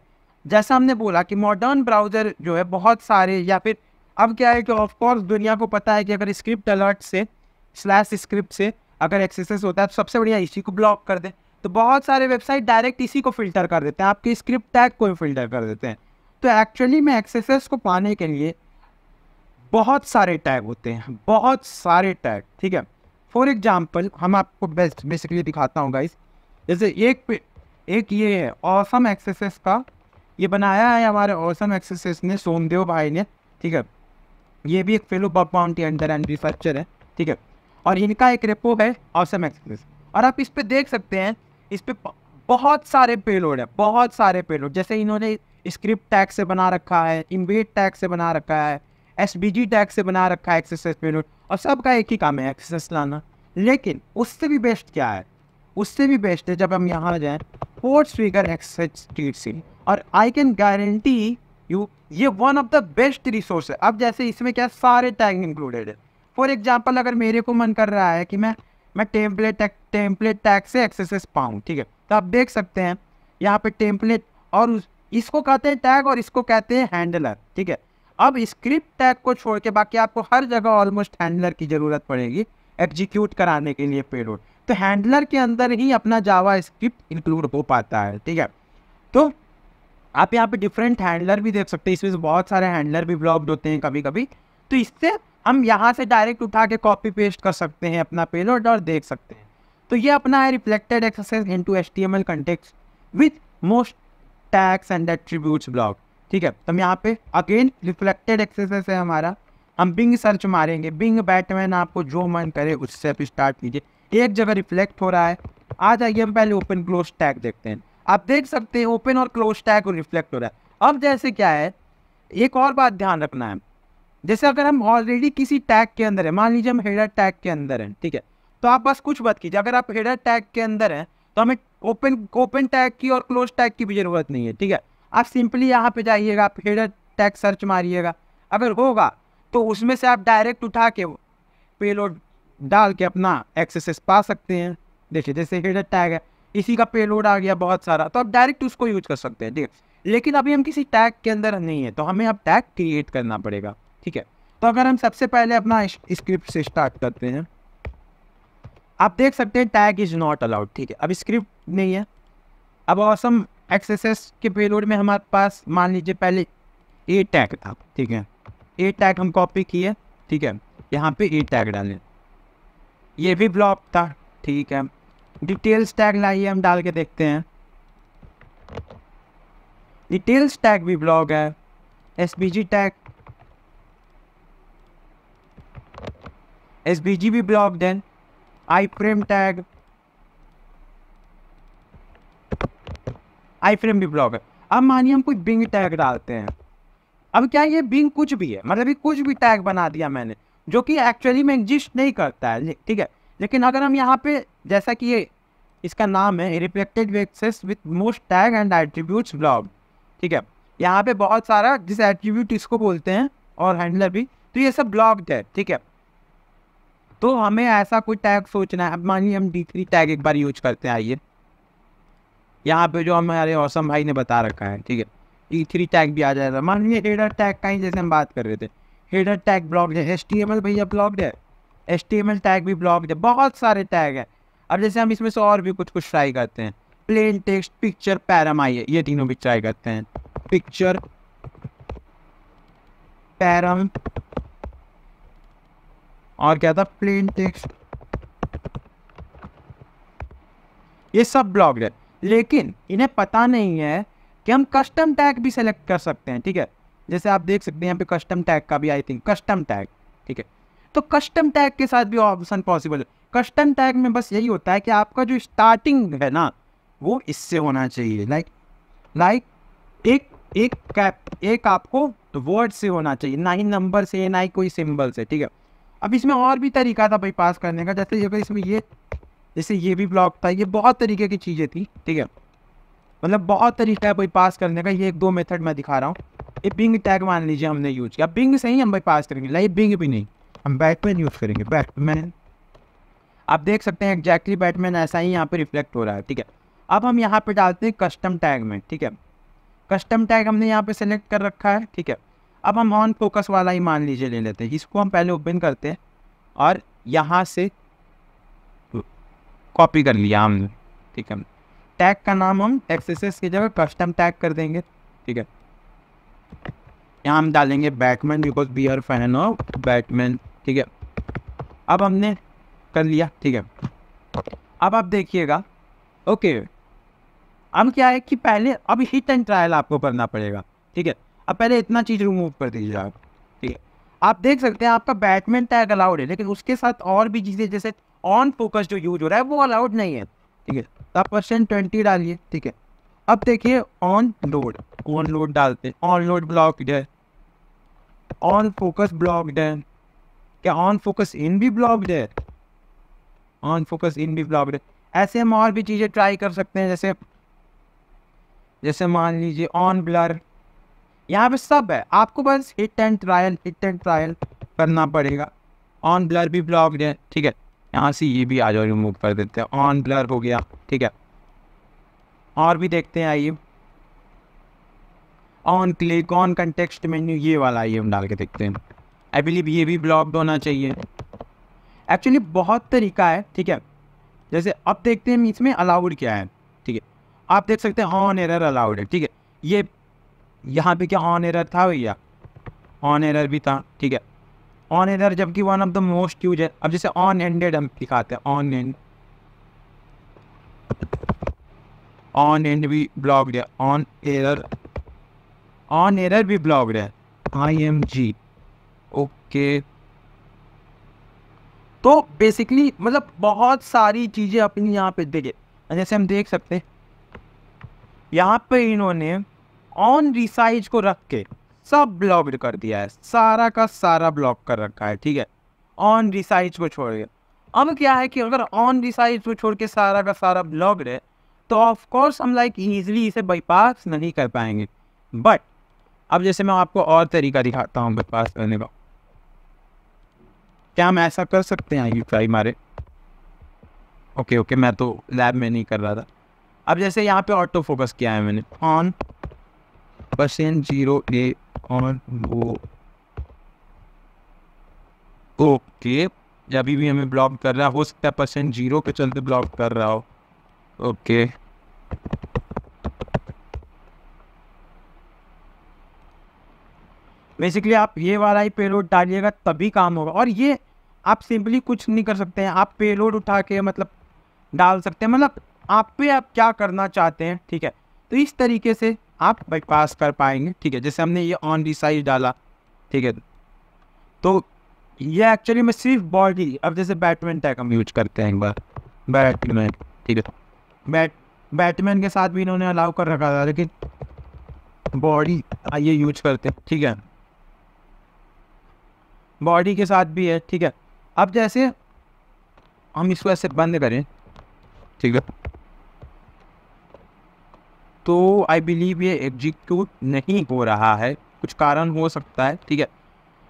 जैसा हमने बोला कि मॉडर्न ब्राउज़र जो है बहुत सारे या फिर अब क्या है कि ऑफकोर्स दुनिया को पता है कि अगर स्क्रिप्ट अलर्ट से स्लैश स्क्रिप्ट से अगर एक्सेस होता है तो सबसे बढ़िया इसी को ब्लॉक कर दें तो बहुत सारे वेबसाइट डायरेक्ट इसी को फिल्टर कर देते हैं आपके स्क्रिप्ट टैग को फिल्टर कर देते हैं तो एक्चुअली में एक्सेस को पाने के लिए बहुत सारे टैग होते हैं बहुत सारे टैग ठीक है फॉर एग्जाम्पल हम आपको बेस्ट बेसिकली दिखाता हूँ गाइस जैसे एक एक ये है औसम एक्सरसाइज का ये बनाया है हमारे ऑसम एक्सरसाइज ने सोमदेव भाई ने ठीक है ये भी एक फेलो बब माउंटी अंडर एंड रिसर्चर है ठीक है और इनका एक रेपो है ऑसम एक्सरसाइज और आप इस पर देख सकते हैं इस पर बहुत सारे पेलोड है बहुत सारे पेलोड जैसे इन्होंने स्क्रिप्ट टैग से बना रखा है इन्वेट टैग से बना रखा है एस बी जी टैग से बना रखा है एक्सरसाइज पेलोड और सबका एक ही काम है एक्सरसाइज लाना लेकिन उससे भी बेस्ट क्या है उससे भी बेस्ट है जब हम यहाँ आ जाएँ फोर्थ स्पीकर एक्सेज सी और आई कैन गारंटी यू ये one of the best resource है अब जैसे इसमें क्या सारे टैग इंक्लूडेड है फॉर एग्जाम्पल अगर मेरे को मन कर रहा है कि मैं मैं टेम्पलेट टैक् टेम्पलेट टैग से एक्सेसेस पाऊँ ठीक है तो आप देख सकते हैं यहाँ पे टेम्पलेट और उस इसको कहते हैं टैग और इसको कहते हैं हैंडलर ठीक है अब स्क्रिप्ट टैग को छोड़ के बाकी आपको हर जगह ऑलमोस्ट हैंडलर की ज़रूरत पड़ेगी एग्जीक्यूट कराने के लिए पेड तो हैंडलर के अंदर ही अपना जावा स्क्रिप्ट इंक्लूड हो पाता है ठीक है तो आप यहाँ पे डिफरेंट हैंडलर भी देख सकते हैं इसमें बहुत सारे हैंडलर भी ब्लॉक्ड होते हैं कभी कभी तो इससे हम यहाँ से डायरेक्ट उठा के कॉपी पेस्ट कर सकते हैं अपना पेलोड और देख सकते हैं तो ये अपना है reflected exercise into S T M L context with most tags and attributes block ठीक है तो हम यहाँ पे अगेन रिफ्लेक्टेड एक्सरसाइज है हमारा हम बिंग सर्च मारेंगे बिंग बैटमैन आपको जो मन करे उससे आप स्टार्ट कीजिए एक जगह रिफ्लेक्ट हो रहा है आ जाइए हम पहले ओपन क्लोज टैग देखते हैं आप देख सकते हैं ओपन और क्लोज टैग रिफ्लेक्ट हो रहा है अब जैसे क्या है एक और बात ध्यान रखना है जैसे अगर हम ऑलरेडी किसी टैग के अंदर है मान लीजिए हम हेडर टैग के अंदर हैं ठीक है तो आप बस कुछ बात कीजिए अगर आप हेडर टैग के अंदर हैं तो हमें ओपन ओपन टैग की और क्लोज टैग की भी ज़रूरत नहीं है ठीक है आप सिंपली यहाँ पे जाइएगा आप हेडर टैग सर्च मारिएगा अगर होगा तो उसमें से आप डायरेक्ट उठा के पेलोड डाल के अपना एक्सेस पा सकते हैं देखिए जैसे हेड टैग है इसी का पेलोड आ गया बहुत सारा तो आप डायरेक्ट उसको यूज कर सकते हैं ठीक है लेकिन अभी हम किसी टैग के अंदर नहीं है तो हमें अब टैग क्रिएट करना पड़ेगा ठीक है तो अगर हम सबसे पहले अपना स्क्रिप्ट से स्टार्ट करते हैं आप देख सकते हैं टैग इज़ नॉट अलाउड ठीक है अब स्क्रिप्ट नहीं है अब ऑसम एक्सेस के पेलोड में हमारे पास मान लीजिए पहले ए टैग था ठीक है ए टैग हम कॉपी किए ठीक है यहाँ पे ए टैग डालें ये भी ब्लॉक था ठीक है डिटेल्स टैग लाइए हम डाल के देखते हैं डिटेल्स टैग भी ब्लॉग है एस टैग एस भी block then iframe tag iframe भी ब्लॉग है अब मानिए हम कुछ बिंग टैग डालते हैं अब क्या ये बिंग कुछ भी है मतलब ये कुछ भी टैग बना दिया मैंने जो कि एक्चुअली में एग्जिस्ट नहीं करता है ठीक है लेकिन अगर हम यहाँ पे जैसा कि ये इसका नाम है reflected XSS with most tag and attribute block ठीक है यहाँ पे बहुत सारा जिस एट्रीब्यूट इसको बोलते हैं और हैंडलर भी तो ये सब ब्लॉग्ड है ठीक है तो हमें ऐसा कोई टैग सोचना है अब मानिए हम डी थ्री टैग एक बार यूज करते हैं आइए यहाँ पे जो हमारे औसम भाई ने बता रखा है ठीक है डी थ्री टैग भी आ जाएगा लीजिए एडर टैग का ही जैसे हम बात कर रहे थे हेडर टैग ब्लॉक्ड है एच भैया ब्लॉक्ड है एच टैग भी ब्लॉक्ड है बहुत सारे टैग हैं अब जैसे हम इसमें से और भी कुछ कुछ ट्राई करते हैं प्लेन टेक्स्ट पिक्चर पैरामाई ये तीनों भी ट्राई करते हैं पिक्चर पैरम और क्या था प्लेन टेक्स्ट ये सब ब्लॉग्ड है लेकिन इन्हें पता नहीं है कि हम कस्टम टैग भी सेलेक्ट कर सकते हैं ठीक है जैसे आप देख सकते हैं यहाँ पे कस्टम टैग का भी आई थिंक कस्टम टैग ठीक है तो कस्टम टैग के साथ भी ऑप्शन पॉसिबल है कस्टम टैग में बस यही होता है कि आपका जो स्टार्टिंग है ना वो इससे होना चाहिए लाइक लाइक एक एक कैप एक आपको वर्ड से होना चाहिए ना ही नंबर से ना ही कोई सिंबल से ठीक है अब इसमें और भी तरीका था भाई पास करने का जैसे अगर इसमें ये जैसे ये भी ब्लॉक था ये बहुत तरीके की चीज़ें थी ठीक है मतलब बहुत तरीका है भाई पास करने का ये एक दो मेथड मैं दिखा रहा हूँ ये बिंग टैग मान लीजिए हमने यूज किया बिंग से ही हम पास करेंगे लाइव बिंग भी नहीं हम बैटमैन यूज़ करेंगे बैटमैन आप देख सकते हैं एग्जैक्टली बैटमैन ऐसा ही यहाँ पर रिफ्लेक्ट हो रहा है ठीक है अब हम यहाँ पर डालते हैं कस्टम टैग में ठीक है कस्टम टैग हमने यहाँ पर सेलेक्ट कर रखा है ठीक है अब हम ऑन फोकस वाला ही मान लीजिए ले लेते हैं इसको हम पहले ओपन करते हैं और यहाँ से कॉपी कर लिया हमने ठीक है टैग का नाम हम एक्सेस की जगह कस्टम टैग कर देंगे ठीक है यहाँ हम डालेंगे Batman because we are fan of Batman ठीक है अब हमने कर लिया ठीक है अब आप देखिएगा ओके अब क्या है कि पहले अब हिट एंड ट्रायल आपको करना पड़ेगा ठीक है अब पहले इतना चीज़ रिमूव कर दीजिए आप ठीक है आप देख सकते हैं आपका बैटमैन टैग अलाउड है लेकिन उसके साथ और भी चीज़ें जैसे ऑन फोकस जो यूज हो रहा है वो अलाउड नहीं है ठीक है तो आप परसेंट ट्वेंटी डालिए ठीक है अब देखिए ऑन लोड ऑन लोड डालते हैं ऑन लोड ब्लॉक्ड है ऑन फोकस ब्लॉक्ड है क्या ऑन फोकस इन भी ब्लॉक्ड है ऑन फोकस इन भी ब्लॉक्ड है ऐसे हम और भी चीज़ें ट्राई कर सकते हैं जैसे जैसे मान लीजिए ऑन ब्लर यहाँ पे सब है आपको बस hit and trial hit and trial करना पड़ेगा ऑन ब्लर भी ब्लॉक है ठीक है यहाँ से ये भी आ जाओ रिमूव कर देते हैं ऑन ब्लर हो गया ठीक है और भी देखते हैं आइए on click on context menu ये वाला ये हम डाल के देखते हैं आई बिलीव ये भी ब्लॉक्ड होना चाहिए एक्चुअली बहुत तरीका है ठीक है जैसे अब देखते हैं इसमें अलाउड क्या है ठीक है आप देख सकते हैं ऑन एरर अलाउड है ठीक है ये यहाँ पे क्या ऑन एरर था भैया ऑन एरर भी था ठीक है ऑन एरर जबकि one of the most use है अब जैसे ऑन एंडेड हम दिखाते हैं ऑन एंड ऑन एंड भी block on error on error भी ब्लॉक्ड है आई एम जी ओके तो बेसिकली मतलब बहुत सारी चीज़ें अपनी यहाँ पे देखे जैसे हम देख सकते हैं यहाँ पे इन्होंने ऑन रिसाइज को रख के सब ब्लॉक्ड कर दिया है सारा का सारा ब्लॉक कर रखा है ठीक है ऑन रिसाइज को छोड़ के अब क्या है कि अगर ऑन रिसाइज को छोड़ के सारा का सारा ब्लॉक्ड है तो ऑफकोर्स हम लाइक ईजिली इसे बाईपास नहीं कर पाएंगे बट अब जैसे मैं आपको और तरीका दिखाता हूँ बाईपास करने का क्या हम ऐसा कर सकते हैं यू यूपीआई मारे ओके ओके मैं तो लैब में नहीं कर रहा था अब जैसे यहाँ पे ऑटो फोकस किया है मैंने on percent zero A on वो ओके अभी भी हमें ब्लॉक कर रहा है हो सकता है परसेंट जीरो के चलते ब्लॉक कर रहा हो ओके बेसिकली आप ये वाला ही पेलोड डालिएगा तभी काम होगा और ये आप सिंपली कुछ नहीं कर सकते हैं आप पेलोड उठा के मतलब डाल सकते हैं मतलब आप पे आप क्या करना चाहते हैं ठीक है तो इस तरीके से आप बाईपास कर पाएंगे ठीक है जैसे हमने ये ऑन दी साइज डाला ठीक है तो ये एक्चुअली में सिर्फ बॉडी अब जैसे बैटमैन टैग हम यूज करते हैं एक बार बैटमैन ठीक है बैट बैटमैन के साथ भी इन्होंने अलाउ कर रखा था लेकिन बॉडी आइए यूज करते हैं ठीक है बॉडी के साथ भी है ठीक है अब जैसे हम इसको ऐसे बंद करें ठीक है तो आई बिलीव ये एग्जीक्यूट नहीं हो रहा है कुछ कारण हो सकता है ठीक है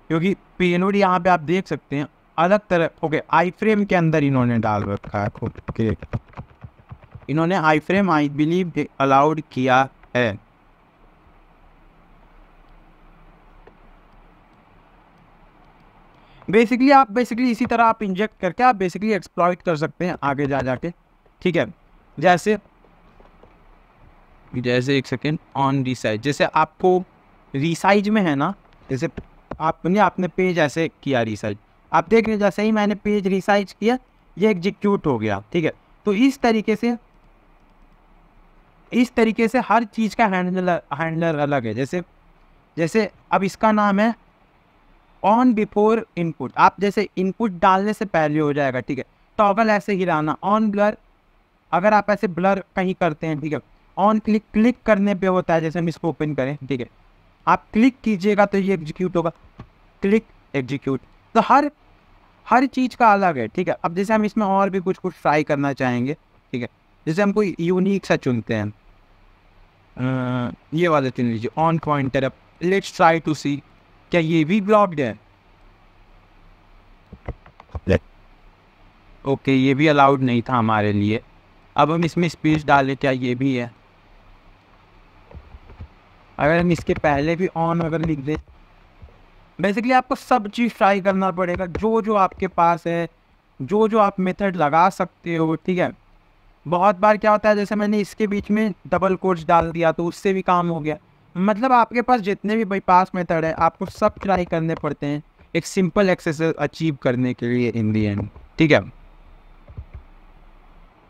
क्योंकि पेनोड यहाँ पे आप देख सकते हैं अलग तरह ओके आई फ्रेम के अंदर इन्होंने डाल रखा है ओके इन्होंने iframe I believe allowed किया है बेसिकली आप बेसिकली इसी तरह आप इंजेक्ट करके आप बेसिकली एक्सप्लॉइट कर सकते हैं आगे जा जाके ठीक है जैसे जैसे एक सेकेंड ऑन रिसाइज जैसे आपको रिसाइज में है ना जैसे आपने आपने पेज ऐसे किया रिसाइज आप देख रहे जैसे ही मैंने पेज रिसाइज किया ये एग्जीक्यूट हो गया ठीक है तो इस तरीके से इस तरीके से हर चीज़ का हैंडलर हैंडलर अलग है जैसे जैसे अब इसका नाम है ऑन बिफोर इनपुट आप जैसे इनपुट डालने से पहले हो जाएगा ठीक है टॉगल ऐसे हिलाना ऑन ब्लर अगर आप ऐसे ब्लर कहीं करते हैं ठीक है ऑन क्लिक क्लिक करने पे होता है जैसे हम इसको ओपन करें ठीक है आप क्लिक कीजिएगा तो ये एग्जीक्यूट होगा क्लिक एग्जीक्यूट तो हर हर चीज़ का अलग है ठीक है अब जैसे हम इसमें और भी कुछ कुछ ट्राई करना चाहेंगे ठीक है जैसे हम कोई यूनिक सा चुनते हैं आ, ये वाला चुन लीजिए ऑन पॉइंटर अब लेट्स ट्राई टू सी क्या ये भी ब्लॉक्ड है ओके okay, ये भी अलाउड नहीं था हमारे लिए अब हम इसमें स्पीच डालें क्या ये भी है अगर हम इसके पहले भी ऑन अगर लिख दें बेसिकली आपको सब चीज़ ट्राई करना पड़ेगा जो जो आपके पास है जो जो आप मेथड लगा सकते हो ठीक है बहुत बार क्या होता है जैसे मैंने इसके बीच में डबल कोर्स डाल दिया तो उससे भी काम हो गया मतलब आपके पास जितने भी बाईपास मेथड है आपको सब ट्राई करने पड़ते हैं एक सिंपल एक्सरसाइज अचीव करने के लिए इन दी एंड ठीक है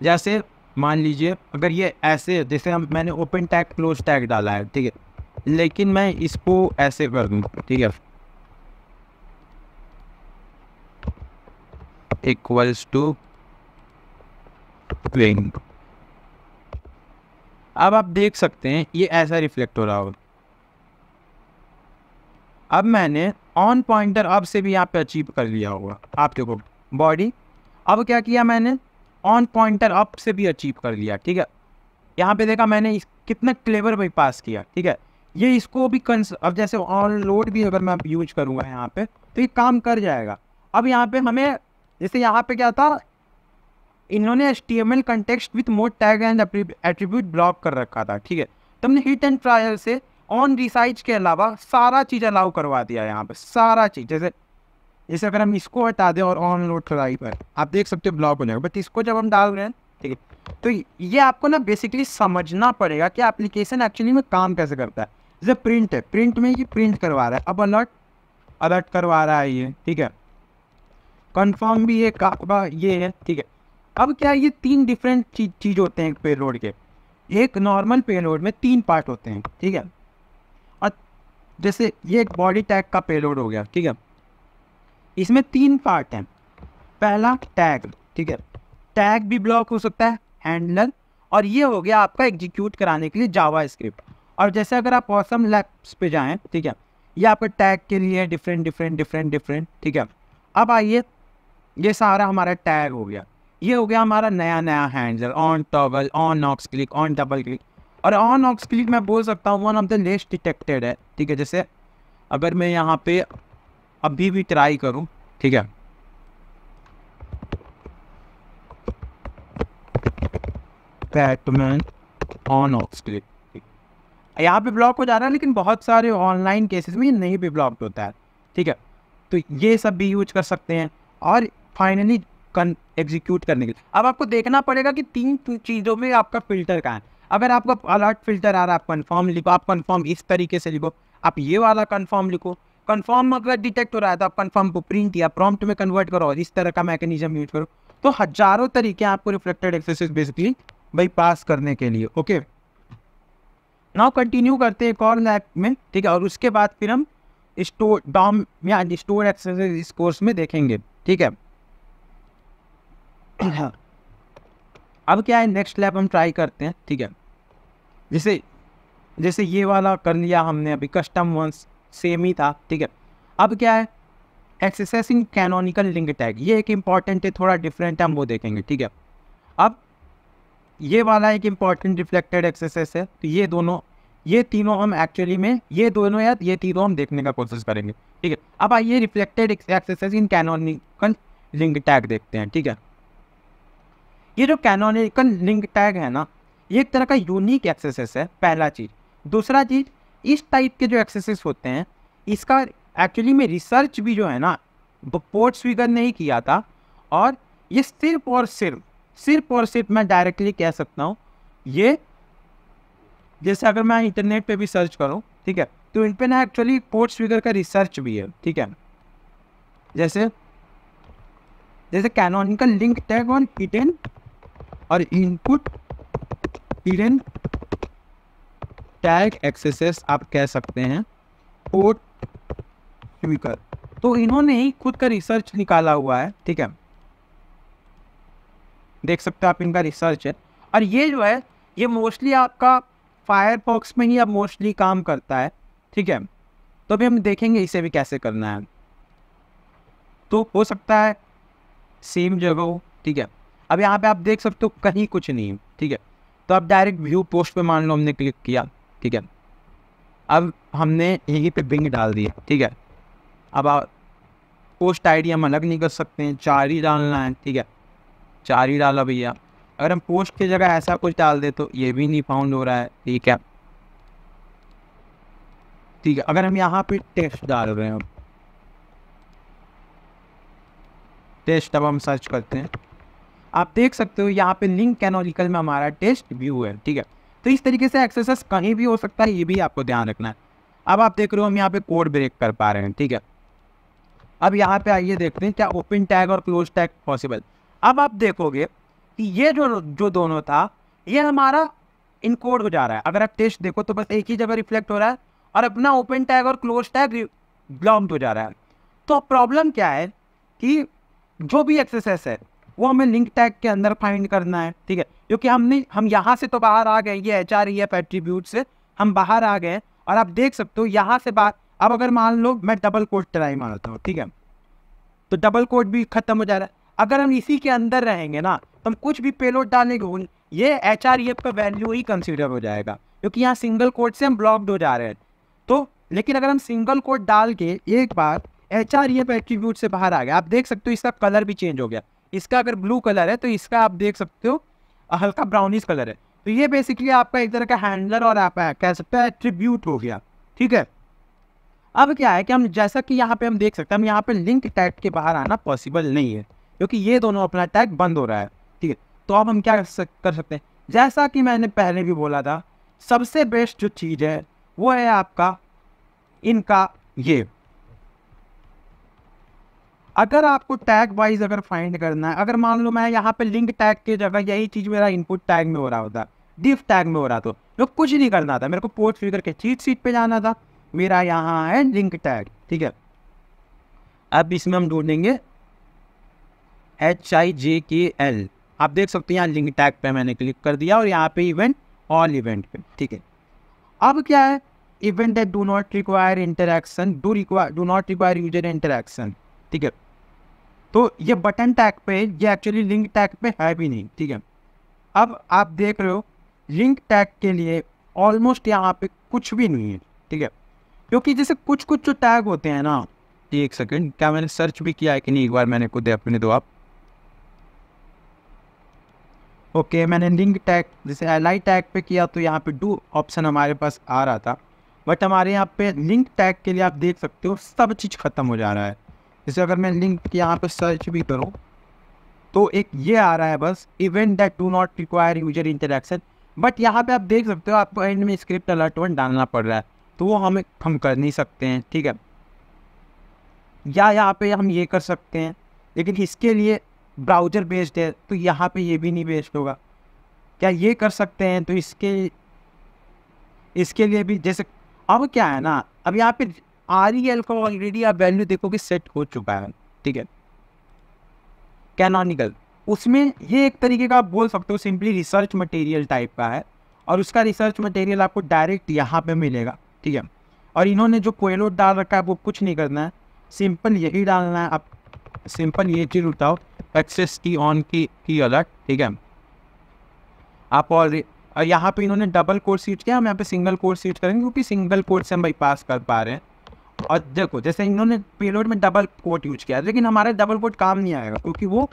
जैसे मान लीजिए अगर ये ऐसे जैसे हम मैंने ओपन टैग क्लोज टैग डाला है ठीक है लेकिन मैं इसको ऐसे कर दूँ ठीक है इक्वल्स टू प्लेइंग अब आप देख सकते हैं ये ऐसा रिफ्लेक्ट हो रहा होगा अब मैंने ऑन पॉइंटर अब से भी यहाँ पे अचीव कर लिया होगा आप देखो बॉडी अब क्या किया मैंने ऑन पॉइंटर अप से भी अचीव कर लिया ठीक है यहाँ पे देखा मैंने कितना क्लेवर भाई पास किया ठीक है ये इसको भी कंस अब जैसे ऑन लोड भी अगर मैं यूज करूँगा यहाँ पे तो ये काम कर जाएगा अब यहाँ पे हमें जैसे यहाँ पे क्या था इन्होंने H T M L context with mode tag and attribute block कर रखा था ठीक है तो हमने हिट एंड ट्रायल से ऑन रिसाइज के अलावा सारा चीज़ अलाउ करवा दिया यहाँ पर सारा चीज़ जैसे जैसे अगर हम इसको हटा दें और ऑन लोड कराई पर आप देख सकते हो ब्लॉक हो जाएगा बट इसको जब हम डाल रहे हैं ठीक है तो ये आपको ना बेसिकली समझना पड़ेगा कि एप्लीकेशन एक्चुअली में काम कैसे करता है जैसे प्रिंट है प्रिंट में ये प्रिंट करवा रहा है अब अलर्ट अलर्ट करवा रहा है ये ठीक है कन्फर्म भी है का ये है ठीक है अब क्या ये तीन डिफरेंट चीज चीज होते हैं पेलोड के एक नॉर्मल पेलोड में तीन पार्ट होते हैं ठीक है और जैसे ये एक बॉडी टैग का पेलोड हो गया ठीक है इसमें तीन पार्ट हैं पहला टैग ठीक है टैग भी ब्लॉक हो सकता है हैंडलर और ये हो गया आपका एग्जीक्यूट कराने के लिए जावा स्क्रिप्ट और जैसे अगर आप ऑसम लैब्स पे जाएँ ठीक है ये आपका टैग के लिए डिफरेंट डिफरेंट डिफरेंट डिफरेंट ठीक है अब आइए ये सारा हमारा टैग हो गया ये हो गया हमारा नया नया handle on toggle on aux click on double click और ऑन ऑक्स क्लिक मैं बोल सकता हूँ one of the least detected है ठीक है जैसे अगर मैं यहाँ पे अभी भी ट्राई करूँ ठीक है बैटमैन ऑन ऑक्स क्लिक यहाँ पे ब्लॉक हो जा रहा है लेकिन बहुत सारे ऑनलाइन केसेस में ये नहीं भी ब्लॉक होता है ठीक है तो ये सब भी यूज कर सकते हैं और फाइनली कन एग्जीक्यूट करने के लिए अब आपको देखना पड़ेगा कि तीन चीज़ों में आपका फिल्टर कहाँ है अगर आपका अलर्ट फिल्टर आ रहा है आप कन्फर्म लिखो आप कन्फर्म इस तरीके से लिखो आप ये वाला कन्फर्म लिखो कन्फर्म अगर डिटेक्ट हो रहा है तो आप कन्फर्म को प्रिंट या प्रॉम्प्ट में कन्वर्ट करो और इस तरह का मैकेनिज्म यूज करो तो हजारों तरीके आपको रिफ्लेक्टेड एक्सरसाइज बेसिकली भाई पास करने के लिए ओके नाउ कंटिन्यू करते हैं एक और लैब में ठीक है और उसके बाद फिर हम स्टोर डॉम या स्टोर एक्सरसाइज इस कोर्स में देखेंगे ठीक है (coughs) अब क्या है नेक्स्ट लैप हम ट्राई करते हैं ठीक है जैसे जैसे ये वाला कर लिया हमने अभी कस्टम वंस सेम ही था ठीक है अब क्या है एक्सेसिंग कैनोनिकल लिंक टैग ये एक इम्पॉर्टेंट है थोड़ा डिफरेंट है हम वो देखेंगे ठीक है अब ये वाला एक इम्पॉर्टेंट रिफ्लेक्टेड एक्सेसेस है तो ये दोनों ये तीनों हम एक्चुअली में ये दोनों या ये तीनों हम देखने का कोशिश करेंगे ठीक है अब आइए reflected XSS in canonical link tag देखते हैं ठीक है ये जो कैनोनिकल लिंक टैग है ना ये एक तरह का यूनिक एक्सेसेस है पहला चीज़ दूसरा चीज़ इस टाइप के जो एक्सेसेस होते हैं इसका एक्चुअली में रिसर्च भी जो है ना पोर्ट स्वीगर ने ही किया था और ये सिर्फ और सिर्फ सिर्फ और सिर्फ मैं डायरेक्टली कह सकता हूँ ये जैसे अगर मैं इंटरनेट पे भी सर्च करूँ ठीक है तो इन पर ना एक्चुअली पोर्ट स्वीगर का रिसर्च भी है ठीक है जैसे जैसे canonical link tag on it और इनपुट इन टैग एक्सेसेस आप कह सकते हैं पोर्ट स्पीकर तो इन्होंने ही खुद का रिसर्च निकाला हुआ है ठीक है देख सकते हो आप इनका रिसर्च है और ये जो है ये मोस्टली आपका फायरफॉक्स में ही अब मोस्टली काम करता है ठीक है तो अभी हम देखेंगे इसे भी कैसे करना है तो हो सकता है सेम जगह हो ठीक है अब यहाँ पे आप देख सकते हो कहीं कुछ नहीं है ठीक है तो अब डायरेक्ट व्यू पोस्ट पे मान लो हमने क्लिक किया ठीक है अब हमने यहीं पे बिंग डाल दिया ठीक है अब आप पोस्ट आईडी हम अलग नहीं कर सकते हैं चार ही डालना है ठीक है चार ही डाला भैया अगर हम पोस्ट की जगह ऐसा कुछ डाल दे तो ये भी नहीं फाउंड हो रहा है ठीक है ठीक है अगर हम यहाँ पे टेस्ट डाल रहे हैं टेस्ट अब हम सर्च करते हैं आप देख सकते हो यहाँ पे लिंक कैनोलिकल में हमारा टेस्ट व्यू है ठीक है तो इस तरीके से एक्सरसाइज कहीं भी हो सकता है ये भी आपको ध्यान रखना है अब आप देख रहे हो हम यहाँ पे कोड ब्रेक कर पा रहे हैं ठीक है अब यहाँ पे आइए देखते हैं क्या ओपन टैग और क्लोज टैग पॉसिबल अब आप देखोगे कि ये जो जो दोनों था ये हमारा इनकोड हो जा रहा है अगर आप टेस्ट देखो तो बस एक ही जगह रिफ्लेक्ट हो रहा है और अपना ओपन टैग और क्लोज टैग ब्लॉम्ड हो जा रहा है तो प्रॉब्लम क्या है कि जो भी एक्सरसाइज है वो हमें लिंक टैग के अंदर फाइंड करना है ठीक है क्योंकि हमने हम यहाँ से तो बाहर आ गए ये H R E F attribute से हम बाहर आ गए और आप देख सकते हो यहाँ से बात अब अगर मान लो मैं डबल कोट ट्राई मारता हूँ ठीक है तो डबल कोट भी खत्म हो जा रहा है अगर हम इसी के अंदर रहेंगे ना तो हम कुछ भी पेलोड डालेंगे ये एच आर ई एफ का वैल्यू ही कंसिडर हो जाएगा क्योंकि यहाँ सिंगल कोड से हम ब्लॉक्ड हो जा रहे हैं तो लेकिन अगर हम सिंगल कोड डाल के एक बार H R E F attribute से बाहर आ गए आप देख सकते हो इसका कलर भी चेंज हो गया इसका अगर ब्लू कलर है तो इसका आप देख सकते हो हल्का ब्राउनिश कलर है तो ये बेसिकली आपका एक तरह का हैंडलर और आप कह सकते हैं एट्रीब्यूट हो गया ठीक है अब क्या है कि हम जैसा कि यहाँ पे हम देख सकते हैं हम यहाँ पे लिंक टैग के बाहर आना पॉसिबल नहीं है क्योंकि ये दोनों अपना टैग बंद हो रहा है ठीक है तो अब हम क्या कर सकते हैं जैसा कि मैंने पहले भी बोला था सबसे बेस्ट जो चीज़ है वो है आपका इनका ये अगर आपको टैग वाइज अगर फाइंड करना है अगर मान लो मैं यहाँ पे लिंक टैग की जगह यही चीज़ मेरा इनपुट टैग में हो रहा होता डिफ टैग में हो रहा तो मैं कुछ नहीं करना था मेरे को पोस्ट फिगर के चीट सीट पे जाना था मेरा यहाँ है लिंक टैग ठीक है अब इसमें हम ढूंढेंगे एच आई जे के एल आप देख सकते हैं यहाँ लिंक टैग पे मैंने क्लिक कर दिया और यहाँ पे इवेंट ऑल इवेंट पे ठीक है अब क्या है event that do not require interaction do require do not require user interaction ठीक है तो ये बटन टैग पे ये एक्चुअली लिंक टैग पे है भी नहीं ठीक है अब आप देख रहे हो लिंक टैग के लिए ऑलमोस्ट यहाँ पे कुछ भी नहीं है ठीक है क्योंकि जैसे कुछ कुछ जो टैग होते हैं ना एक सेकेंड क्या मैंने सर्च भी किया है कि नहीं एक बार मैंने खुद अपने दो आप ओके मैंने लिंक टैग जैसे एल आई टैग पे किया तो यहाँ पे डू ऑप्शन हमारे पास आ रहा था बट हमारे यहाँ पे लिंक टैग के लिए आप देख सकते हो सब चीज़ ख़त्म हो जा रहा है जैसे अगर मैं लिंक यहाँ पर सर्च भी करूँ तो एक ये आ रहा है बस event that do not require user interaction but यहाँ पे आप देख सकते हो आपको एंड में स्क्रिप्ट अलर्ट वन डालना पड़ रहा है तो वो हमें हम कर नहीं सकते हैं ठीक है या यहाँ पे हम ये कर सकते हैं लेकिन इसके लिए ब्राउजर बेस्ड है तो यहाँ पे ये भी नहीं बेस्ड होगा क्या ये कर सकते हैं तो इसके इसके लिए भी जैसे अब क्या है ना अब यहाँ पे आर ई एल का ऑलरेडी आप वैल्यू देखो कि सेट हो चुका है ठीक है कैनॉनिकल उसमें ये एक तरीके का आप बोल सकते हो सिंपली रिसर्च मटेरियल टाइप का है और उसका रिसर्च मटेरियल आपको डायरेक्ट यहाँ पे मिलेगा ठीक है और इन्होंने जो कोयलोट डाल रखा है वो कुछ नहीं करना है सिंपल यही डालना है आप सिंपल ये चीज़ उठाओ एक्सेस की ऑन की की अलर्ट ठीक है आप और यहाँ पे इन्होंने डबल कोर्स यूज किया हम यहाँ पे सिंगल कोर्स यूज करेंगे क्योंकि सिंगल कोर्स से हम बाईपास कर पा रहे हैं और देखो जैसे इन्होंने पेलोड में डबल कोट यूज किया लेकिन हमारा डबल कोट काम नहीं आएगा क्योंकि वो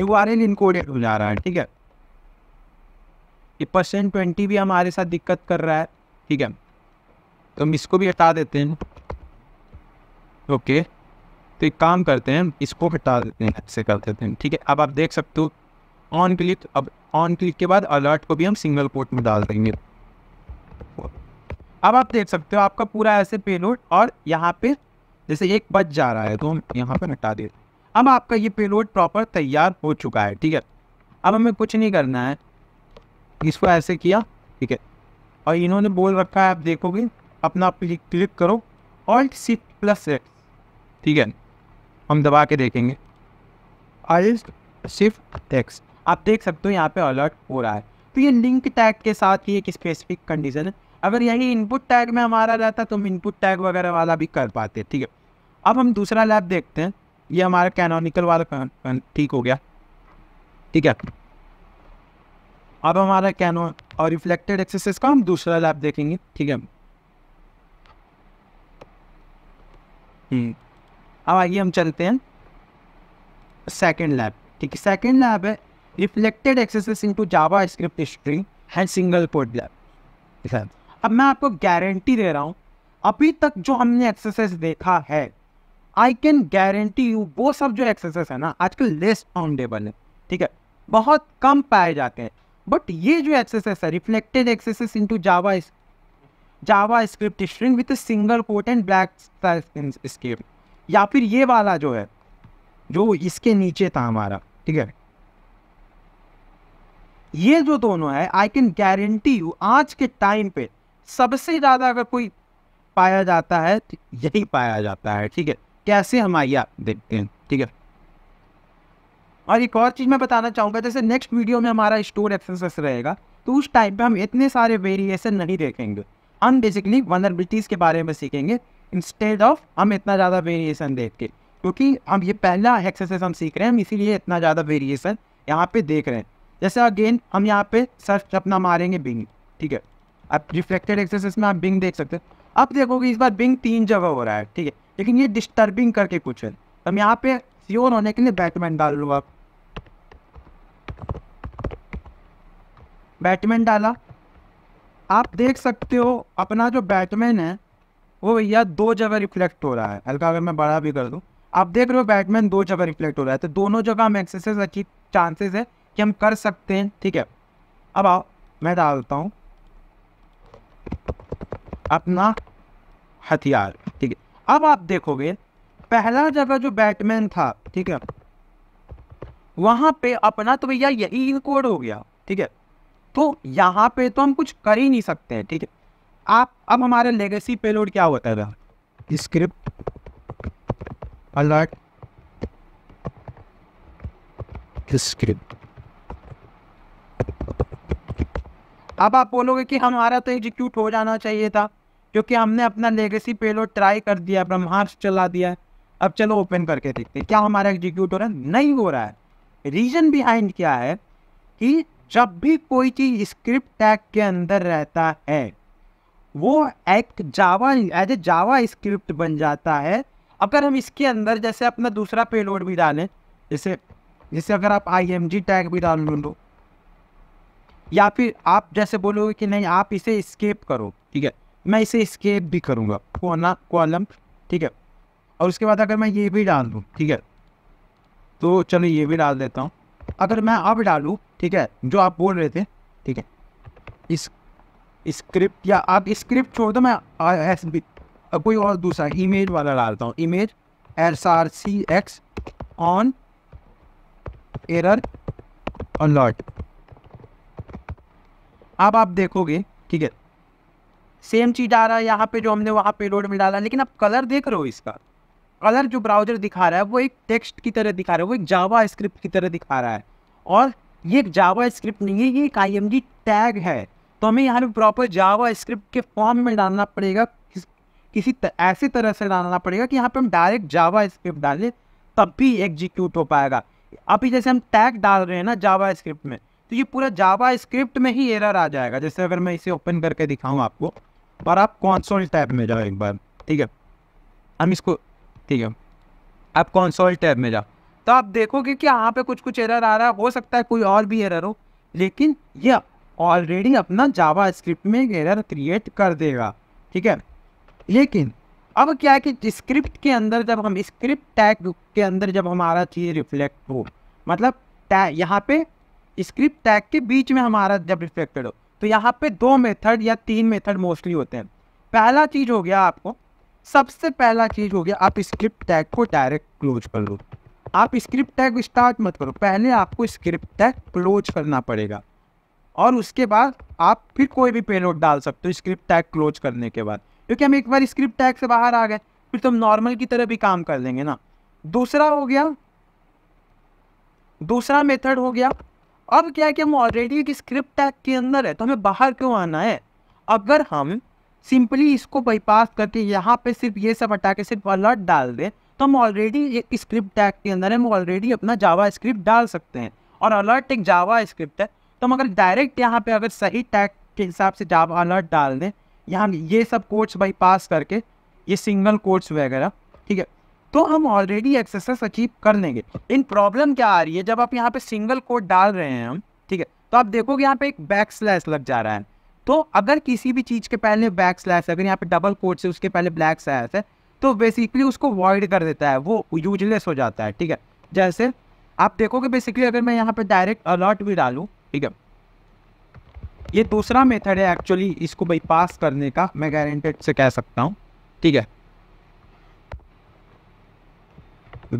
वो आर एल इनकोडेड हो जा रहा है ठीक है परसेंट ट्वेंटी भी हमारे साथ दिक्कत कर रहा है ठीक है तो हम इसको भी हटा देते हैं ओके तो एक काम करते हैं इसको हटा देते हैं ऐसे कर देते हैं ठीक है अब आप देख सकते हो ऑन क्लिक अब ऑन क्लिक के बाद अलर्ट को भी हम सिंगल पोर्ट में डाल देंगे अब आप देख सकते हो आपका पूरा ऐसे पेलोड और यहाँ पे जैसे एक बच जा रहा है तो हम यहाँ पर हटा दे अब आपका ये पेलोड प्रॉपर तैयार हो चुका है ठीक है अब हमें कुछ नहीं करना है इसको ऐसे किया ठीक है और इन्होंने बोल रखा है आप देखोगे अपना क्लिक क्लिक करो ऑल्ट सी प्लस एक्स ठीक है हम दबा के देखेंगे ऑल्ट सिर्फ एक्स आप देख सकते हो यहाँ पे अलर्ट हो रहा है तो ये लिंक टैग के साथ ही एक स्पेसिफिक कंडीशन है अगर यही इनपुट टैग में हमारा रहता तो हम इनपुट टैग वगैरह वाला भी कर पाते ठीक है अब हम दूसरा लैब देखते हैं ये हमारा कैनोनिकल वाला ठीक हो गया ठीक है अब हमारा कैनो और रिफ्लेक्टेड एक्सरसाइज का हम दूसरा लैब देखेंगे ठीक है हम्म। अब आइए हम चलते हैं सेकेंड लैब ठीक है सेकेंड लैब है reflected XSS to JavaScript string and single पोर्ट लैब ठीक है अब मैं आपको गारंटी दे रहा हूँ अभी तक जो हमने एक्सरसाइज देखा है आई कैन गारंटी यू वो सब जो एक्सरसाइज है ना आजकल लेस फाउंडेबल है ठीक है बहुत कम पाए जाते हैं बट ये जो एक्सरसाइज है reflected exercise to Java JavaScript string with single quote and black script या फिर ये वाला जो है जो इसके नीचे था हमारा ठीक है ये जो दोनों है आई कैन गारंटी यू आज के टाइम पे सबसे ज़्यादा अगर कोई पाया जाता है तो यही पाया जाता है ठीक है कैसे हम आइए आप देखते हैं ठीक है और एक और चीज़ मैं बताना चाहूँगा जैसे नेक्स्ट वीडियो में हमारा स्टोर एक्सेस रहेगा तो उस टाइम पे हम इतने सारे वेरिएशन नहीं देखेंगे हम बेसिकली वनरबिलिटीज़ के बारे में सीखेंगे इंस्टेड ऑफ हम इतना ज़्यादा वेरिएशन देख के क्योंकि हम ये पहला एक्सरसाइज हम सीख रहे हैं हम इसीलिए इतना ज़्यादा वेरिएशन यहाँ पे देख रहे हैं जैसे अगेन हम यहाँ पे सर्च अपना मारेंगे बिंग ठीक है आप रिफ्लेक्टेड एक्सरसाइज में आप बिंग देख सकते हैं आप देखोगे इस बार बिंग तीन जगह हो रहा है ठीक है लेकिन ये डिस्टर्बिंग करके कुछ है तो हम यहाँ पे सियोर होने के लिए बैटमैन डाल लूँगा आप बैटमैन डाला आप देख सकते हो अपना जो बैटमैन है वो भैया दो जगह रिफ्लेक्ट हो रहा है हल्का अगर मैं बड़ा भी कर दूँ आप देख रहे हो बैटमैन दो जगह रिफ्लेक्ट हो रहा है तो दोनों जगह हम एक्सरसाइज अच्छी चांसेस है कि हम कर सकते हैं ठीक है अब आओ मैं डालता हूँ अपना हथियार ठीक है अब आप देखोगे पहला जगह जो बैटमैन था ठीक है वहां पे अपना तो भैया यही इनकोड हो गया ठीक है तो यहाँ पे तो हम कुछ कर ही नहीं सकते हैं ठीक है आप अब हमारे लेगेसी पेलोड क्या होता है स्क्रिप्ट अलर्ट स्क्रिप्ट अब आप बोलोगे कि हमारा तो एग्जीक्यूट हो जाना चाहिए था क्योंकि हमने अपना लेगेसी पेलोड ट्राई कर दिया ब्रह्मास्त्र चला दिया अब चलो ओपन करके देखते हैं क्या हमारा एग्जीक्यूट हो रहा है नहीं हो रहा है रीज़न बिहाइंड क्या है कि जब भी कोई चीज़ स्क्रिप्ट टैग के अंदर रहता है वो act Java as a JavaScript बन जाता है अगर हम इसके अंदर जैसे अपना दूसरा पेलोड भी डालें जैसे जैसे अगर आप आई एम जी टैग भी डाल लो या फिर आप जैसे बोलोगे कि नहीं आप इसे स्केप करो ठीक है मैं इसे स्केप भी करूँगा कोना कॉलम ठीक है और उसके बाद अगर मैं ये भी डाल दूँ ठीक है तो चलो ये भी डाल देता हूँ अगर मैं अब डालूँ ठीक है जो आप बोल रहे थे ठीक है इस स्क्रिप्ट या आप स्क्रिप्ट छोड़ दो मैं एस बी कोई और दूसरा इमेज वाला डालता हूँ image S R C X on error alert अब आप देखोगे ठीक है सेम चीज़ आ रहा है यहाँ पे जो हमने वहाँ पे रोड में डाला लेकिन आप कलर देख रहे हो इसका कलर जो ब्राउजर दिखा रहा है वो एक टेक्स्ट की तरह दिखा रहा है वो एक जावा स्क्रिप्ट की तरह दिखा रहा है और ये एक जावा स्क्रिप्ट नहीं है ये एक आई टैग है तो हमें यहाँ पे प्रॉपर जावा स्क्रिप्ट के फॉर्म में डालना पड़ेगा किसी त, ऐसी तरह से डालना पड़ेगा कि यहाँ पे हम डायरेक्ट जावा स्क्रिप्ट डालें तब भी एग्जीक्यूट हो पाएगा अभी जैसे हम टैग डाल रहे हैं ना जावा स्क्रिप्ट में तो ये पूरा जावा स्क्रिप्ट में ही एरर आ जाएगा जैसे अगर मैं इसे ओपन करके दिखाऊँ आपको और आप कॉन्सोल टैब में जाओ एक बार ठीक है हम इसको ठीक है आप कॉन्सोल टैब में जाओ तो आप देखोगे कि यहाँ पे कुछ कुछ एरर आ रहा है हो सकता है कोई और भी एरर हो लेकिन यह ऑलरेडी अपना जावा स्क्रिप्ट में एरर क्रिएट कर देगा ठीक है लेकिन अब क्या है कि स्क्रिप्ट के अंदर जब हम स्क्रिप्ट टैग के अंदर जब हमारा चीज़ रिफ्लेक्ट हो मतलब यहाँ पे स्क्रिप्ट टैग के बीच में हमारा जब रिफ्लेक्टेड हो तो यहाँ पे दो मेथड या तीन मेथड मोस्टली होते हैं पहला चीज़ हो गया आपको सबसे पहला चीज़ हो गया आप स्क्रिप्ट टैग को डायरेक्ट क्लोज कर लो आप स्क्रिप्ट टैग स्टार्ट मत करो पहले आपको स्क्रिप्ट टैग क्लोज करना पड़ेगा और उसके बाद आप फिर कोई भी पेलोड डाल सकते हो स्क्रिप्ट टैग क्लोज करने के बाद क्योंकि हम एक बार स्क्रिप्ट टैग से बाहर आ गए फिर तो हम नॉर्मल की तरह भी काम कर लेंगे ना दूसरा हो गया दूसरा मेथड हो गया अब क्या है कि हम ऑलरेडी एक स्क्रिप्ट टैग के अंदर है तो हमें बाहर क्यों आना है अगर हम सिंपली इसको बाईपास करके यहाँ पे सिर्फ ये सब हटा के सिर्फ अलर्ट डाल दें तो हम ऑलरेडी एक स्क्रिप्ट टैग के अंदर हम ऑलरेडी अपना जावा स्क्रिप्ट डाल सकते हैं और अलर्ट एक जावा स्क्रिप्ट है तो हम अगर डायरेक्ट यहाँ पर अगर सही टैग के हिसाब से जावा अलर्ट डाल दें यहाँ ये सब कोर्ट्स बाईपास करके ये सिंगल कोर्ट्स वगैरह ठीक है तो हम ऑलरेडी एक्सेस अचीव कर लेंगे इन प्रॉब्लम क्या आ रही है जब आप यहाँ पे सिंगल कोड डाल रहे हैं हम ठीक है तो आप देखोगे यहाँ पे एक बैक स्लैश लग जा रहा है तो अगर किसी भी चीज़ के पहले बैक स्लैश अगर यहाँ पे डबल कोड से उसके पहले ब्लैक स्लैश है तो बेसिकली उसको वॉइड कर देता है वो यूजलेस हो जाता है ठीक है जैसे आप देखोगे बेसिकली अगर मैं यहाँ पे डायरेक्ट अलर्ट भी डालूँ ठीक है ये दूसरा मेथड है एक्चुअली इसको बाईपास करने का मैं गारंटेड से कह सकता हूँ ठीक है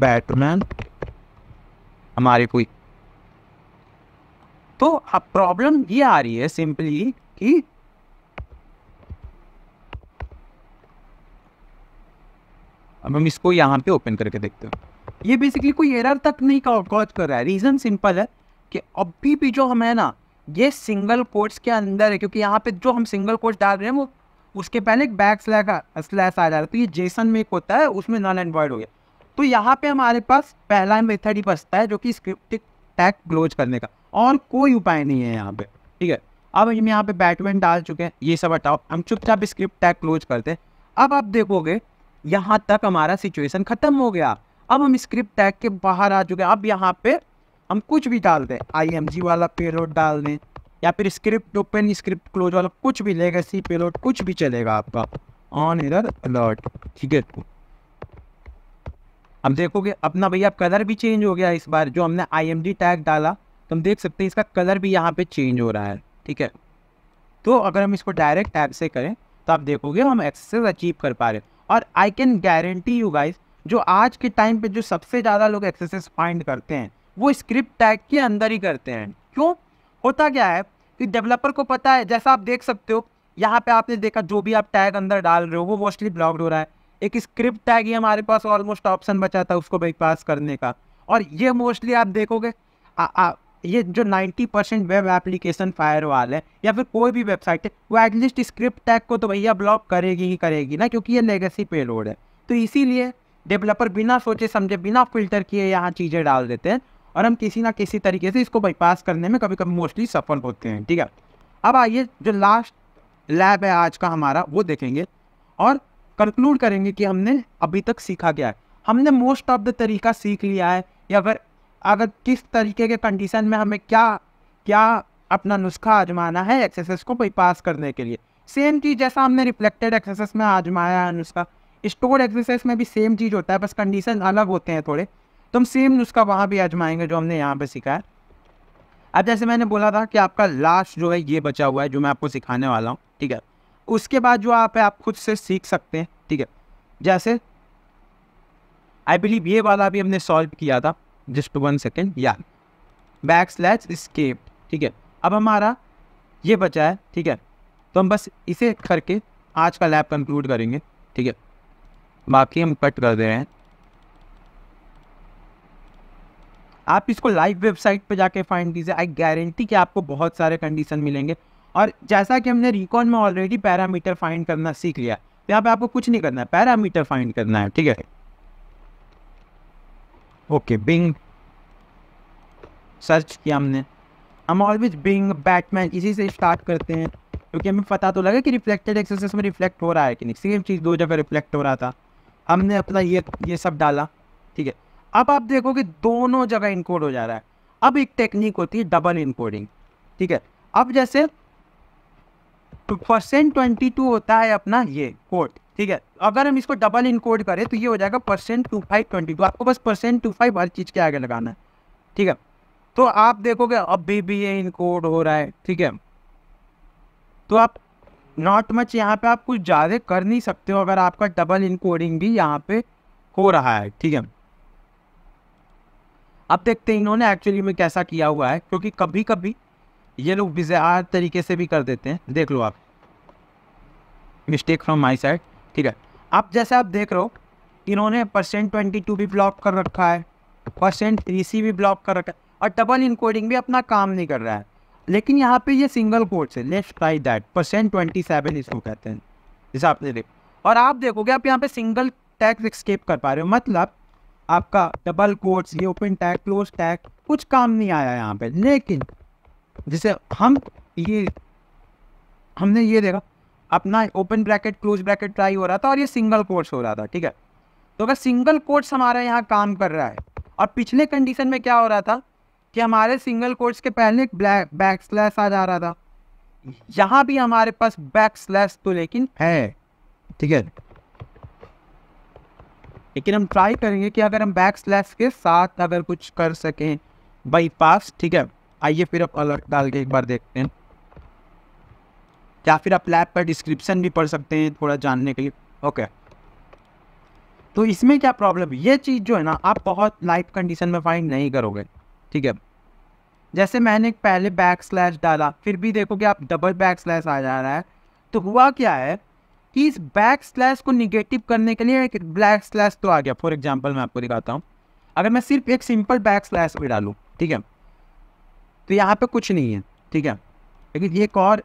बैटमैन हमारे कोई तो अब प्रॉब्लम ये आ रही है सिंपली कि अब हम इसको यहां पे ओपन करके देखते हैं ये बेसिकली कोई एरर तक नहीं कॉज कर रहा है रीज़न सिंपल है कि अभी भी जो हम है ना ये सिंगल कोर्ट्स के अंदर है क्योंकि यहाँ पे जो हम सिंगल कोट्स डाल रहे हैं वो उसके पहले एक बैक स्लैश आ जा रहा है तो ये जेसन में एक होता है उसमें नॉन एंड हो गया तो यहाँ पे हमारे पास पहला मेथड ही बचता है जो कि स्क्रिप्टिक टैग क्लोज करने का और कोई उपाय नहीं है यहाँ पे ठीक है अब हम यहाँ पे बैटमैन डाल चुके हैं ये सब हटाओ हम चुपचाप स्क्रिप्ट टैग क्लोज करते हैं अब आप देखोगे यहाँ तक हमारा सिचुएशन ख़त्म हो गया अब हम स्क्रिप्ट टैग के बाहर आ चुके हैं अब यहाँ पे हम कुछ भी डाल दें आई वाला पेरोड डाल दें या फिर स्क्रिप्ट ओपन स्क्रिप्ट क्लोज वाला कुछ भी लेगा सी पेलोड कुछ भी चलेगा आपका ऑन एरर अलर्ट ठीक है अब देखोगे अपना भैया कलर भी चेंज हो गया इस बार जो हमने आई टैग डाला तो हम देख सकते हैं इसका कलर भी यहाँ पे चेंज हो रहा है ठीक है तो अगर हम इसको डायरेक्ट टैग से करें तो आप देखोगे हम एक्सेस अचीव कर पा रहे हैं और I can guarantee you guys जो आज के टाइम पे जो सबसे ज़्यादा लोग एक्सेसेस फाइंड करते हैं वो स्क्रिप्ट टैग के अंदर ही करते हैं क्यों होता क्या है कि डेवलपर को पता है जैसा आप देख सकते हो यहाँ पे आपने देखा जो भी आप टैग अंदर डाल रहे हो वो मोस्टली ब्लॉक्ड हो रहा है एक स्क्रिप्ट टैग ही हमारे पास ऑलमोस्ट ऑप्शन बचा था उसको बाईपास करने का और ये मोस्टली आप देखोगे आ, आ, ये जो 90 परसेंट वेब एप्लीकेशन वाल है या फिर कोई भी वेबसाइट है वो एटलीस्ट स्क्रिप्ट टैग को तो भैया ब्लॉक करेगी ही करेगी ना क्योंकि ये लेगेसी पेलोड है तो इसीलिए डेवलपर बिना सोचे समझे बिना फिल्टर किए यहाँ चीज़ें डाल देते हैं और हम किसी ना किसी तरीके से इसको बाईपास करने में कभी कभी मोस्टली सफल होते हैं ठीक है अब आइए जो लास्ट लैब है आज का हमारा वो देखेंगे और कंक्लूड करेंगे कि हमने अभी तक सीखा क्या है हमने मोस्ट ऑफ द तरीका सीख लिया है या फिर अगर किस तरीके के कंडीशन में हमें क्या क्या अपना नुस्खा आजमाना है एक्सरसाइज को पास करने के लिए सेम चीज़ जैसा हमने रिफ्लेक्टेड एक्सरसाइज में आजमाया है नुस्खा स्टोर एक्सरसाइज में भी सेम चीज़ होता है बस कंडीशन अलग होते हैं थोड़े तो हम सेम नुस्खा वहाँ भी आजमाएंगे जो हमने यहाँ पर सीखा है अब जैसे मैंने बोला था कि आपका लास्ट जो है ये बचा हुआ है जो मैं आपको सिखाने वाला हूँ ठीक है उसके बाद जो आप है आप खुद से सीख सकते हैं ठीक है जैसे आई बिलीव ये वाला भी हमने सॉल्व किया था जस्ट वन सेकेंड या बैक स्लैच स्केप ठीक है अब हमारा ये बचा है ठीक है तो हम बस इसे करके आज का लैब कंक्लूड करेंगे ठीक है बाकी हम कट कर दे रहे हैं आप इसको लाइव वेबसाइट पे जाके फाइंड कीजिए आई गारंटी कि आपको बहुत सारे कंडीशन मिलेंगे और जैसा कि हमने रिकॉन में ऑलरेडी पैरामीटर फाइंड करना सीख लिया तो यहाँ पे आपको कुछ नहीं करना है पैरामीटर फाइंड करना है ठीक है ओके बिंग सर्च किया हमने हम ऑलवेज बिंग बैटमैन इसी से स्टार्ट करते हैं क्योंकि हमें पता तो लगा कि रिफ्लेक्टेड एक्सरसाइज में रिफ्लेक्ट हो रहा है कि नहीं सेम चीज़ दो जगह रिफ्लेक्ट हो रहा था हमने अपना ये ये सब डाला ठीक है अब आप देखो कि दोनों जगह इनकोड हो जा रहा है अब एक टेक्निक होती है डबल इनकोडिंग ठीक है अब जैसे परसेंट ट्वेंटी टू होता है अपना ये कोड ठीक है अगर हम इसको डबल इनकोड करें तो ये हो जाएगा percent two five twenty two आपको बस परसेंट टू फाइव हर चीज़ के आगे लगाना है ठीक है तो आप देखोगे अभी भी ये इनकोड हो रहा है ठीक है तो आप नॉट मच यहाँ पे आप कुछ ज़्यादा कर नहीं सकते हो अगर आपका डबल इनकोडिंग भी यहाँ पे हो रहा है ठीक है अब देखते हैं इन्होंने एक्चुअली में कैसा किया हुआ है क्योंकि कभी कभी ये लोग बिजार तरीके से भी कर देते हैं देख लो आप मिस्टेक फ्रॉम माई साइड ठीक है आप जैसे आप देख रहे हो इन्होंने परसेंट ट्वेंटी टू भी ब्लॉक कर रखा है परसेंट थ्री सी भी ब्लॉक कर रखा है और डबल इनकोडिंग भी अपना काम नहीं कर रहा है लेकिन यहाँ पे ये सिंगल कोड है left try that percent twenty seven इसको कहते हैं जैसे आपने देख और आप देखोगे आप यहाँ पे सिंगल टैग एक्सकेप कर पा रहे हो मतलब आपका डबल कोड्स ये ओपन टैग क्लोज टैग कुछ काम नहीं आया यहाँ पे लेकिन जैसे हम ये हमने ये देखा अपना open bracket close bracket try हो रहा था और ये सिंगल कोर्स हो रहा था ठीक है तो अगर सिंगल कोर्स हमारा यहाँ काम कर रहा है और पिछले कंडीशन में क्या हो रहा था कि हमारे सिंगल कोर्स के पहले ब्लैक बैक स्लैस आ जा रहा था यहाँ भी हमारे पास बैक स्लैस तो लेकिन है ठीक है लेकिन हम ट्राई करेंगे कि अगर हम बैक स्लैस के साथ अगर कुछ कर सकें बाईपास ठीक है आइए फिर आप अलर्ट डाल के एक बार देखते हैं या फिर आप लैब का डिस्क्रिप्शन भी पढ़ सकते हैं थोड़ा जानने के लिए ओके तो इसमें क्या प्रॉब्लम ये चीज़ जो है ना आप बहुत लाइफ कंडीशन में फाइंड नहीं करोगे ठीक है जैसे मैंने पहले बैक स्लैश डाला फिर भी देखो कि आप डबल बैक स्लैश आ जा रहा है तो हुआ क्या है कि इस बैक स्लैश को निगेटिव करने के लिए एक ब्लैक स्लैश तो आ गया फॉर एग्जाम्पल मैं आपको दिखाता हूँ अगर मैं सिर्फ एक सिंपल बैक स्लैश भी डालूँ ठीक है तो यहाँ पे कुछ नहीं है ठीक है लेकिन एक और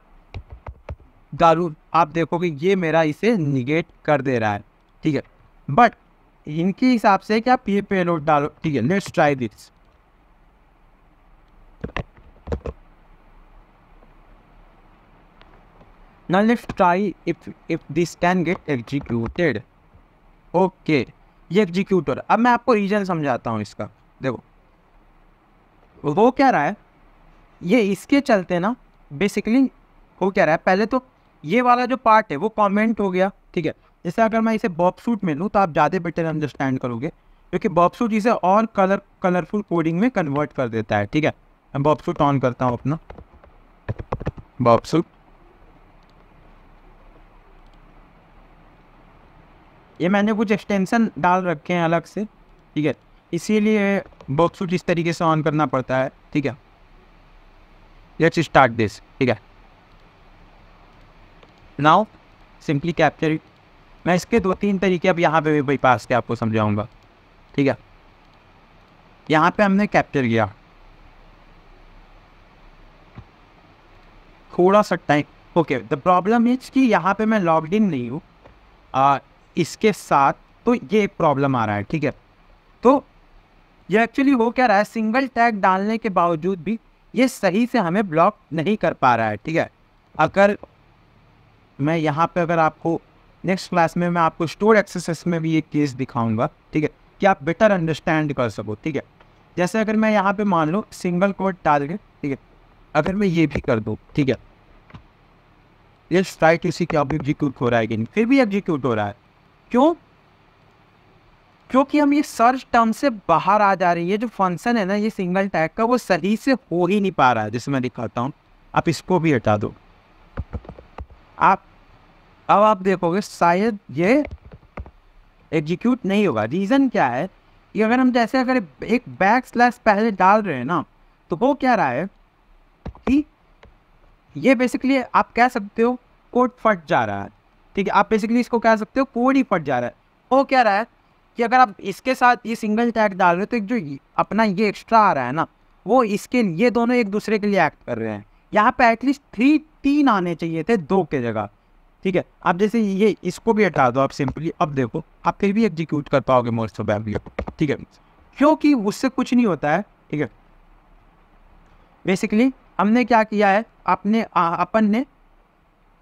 दारू आप देखोगे ये मेरा इसे निगेट कर दे रहा है ठीक है बट इनके हिसाब से क्या पे पे लोड डालो ठीक है let's try this now let's try if if this can get executed okay ये एग्जीक्यूट हो रहा है अब मैं आपको रीजन समझाता हूँ इसका देखो वो क्या रहा है ये इसके चलते ना बेसिकली हो क्या रहा है पहले तो ये वाला जो पार्ट है वो कॉमेंट हो गया ठीक है जैसे अगर मैं इसे बॉब सूट में लूँ तो आप ज़्यादा बेटर अंडरस्टैंड करोगे क्योंकि बॉब सूट इसे और कलर कलरफुल कोडिंग में कन्वर्ट कर देता है ठीक है मैं बॉब सूट ऑन करता हूँ अपना बॉब सूट ये मैंने कुछ एक्सटेंशन डाल रखे हैं अलग से ठीक है इसीलिए बॉक्सूट इस तरीके से ऑन करना पड़ता है ठीक है लेट्स स्टार्ट दिस ठीक है नाउ सिंपली कैप्चर मैं इसके दो तीन तरीके अब यहाँ पे भी बाईपास के आपको समझाऊंगा ठीक है यहाँ पे हमने कैप्चर किया थोड़ा सा time okay the problem is कि यहाँ पे मैं लॉग इन नहीं हूँ इसके साथ तो ये प्रॉब्लम आ रहा है ठीक है तो ये एक्चुअली हो क्या रहा है सिंगल टैग डालने के बावजूद भी ये सही से हमें ब्लॉक नहीं कर पा रहा है ठीक है अगर मैं यहाँ पे अगर आपको नेक्स्ट क्लास में मैं आपको स्टोर एक्सेस में भी एक केस दिखाऊंगा ठीक है कि आप बेटर अंडरस्टैंड कर सको ठीक है जैसे अगर मैं यहाँ पे मान लो सिंगल कोड डाल के ठीक है अगर मैं ये भी कर दूँ ठीक है ये स्ट्राइक इसी क्या एग्जीक्यूट हो रहा है फिर भी एग्जीक्यूट हो रहा है क्यों क्योंकि हम ये सर्च टर्म से बाहर आ जा रही है जो फंक्शन है ना ये सिंगल टैग का वो सही से हो ही नहीं पा रहा है जैसे मैं दिखाता हूँ आप इसको भी हटा दो आप अब आप देखोगे शायद ये एग्जीक्यूट नहीं होगा रीज़न क्या है कि अगर हम जैसे अगर एक बैक स्लैश पहले डाल रहे हैं ना तो वो क्या रहा है कि ये बेसिकली आप कह सकते हो कोड फट जा रहा है ठीक है आप बेसिकली इसको कह सकते हो कोड ही फट जा रहा है वो क्या रहा है कि अगर आप इसके साथ ये सिंगल टैग डाल रहे हो तो एक जो अपना ये एक्स्ट्रा आ रहा है ना वो इसके ये दोनों एक दूसरे के लिए एक्ट कर रहे हैं यहाँ पे एटलीस्ट थ्री तीन आने चाहिए थे दो के जगह ठीक है आप जैसे ये इसको भी हटा दो आप सिंपली अब देखो आप फिर भी एग्जीक्यूट कर पाओगे मोस्ट ऑफ ठीक है क्योंकि उससे कुछ नहीं होता है ठीक है बेसिकली हमने क्या किया है अपने अपन ने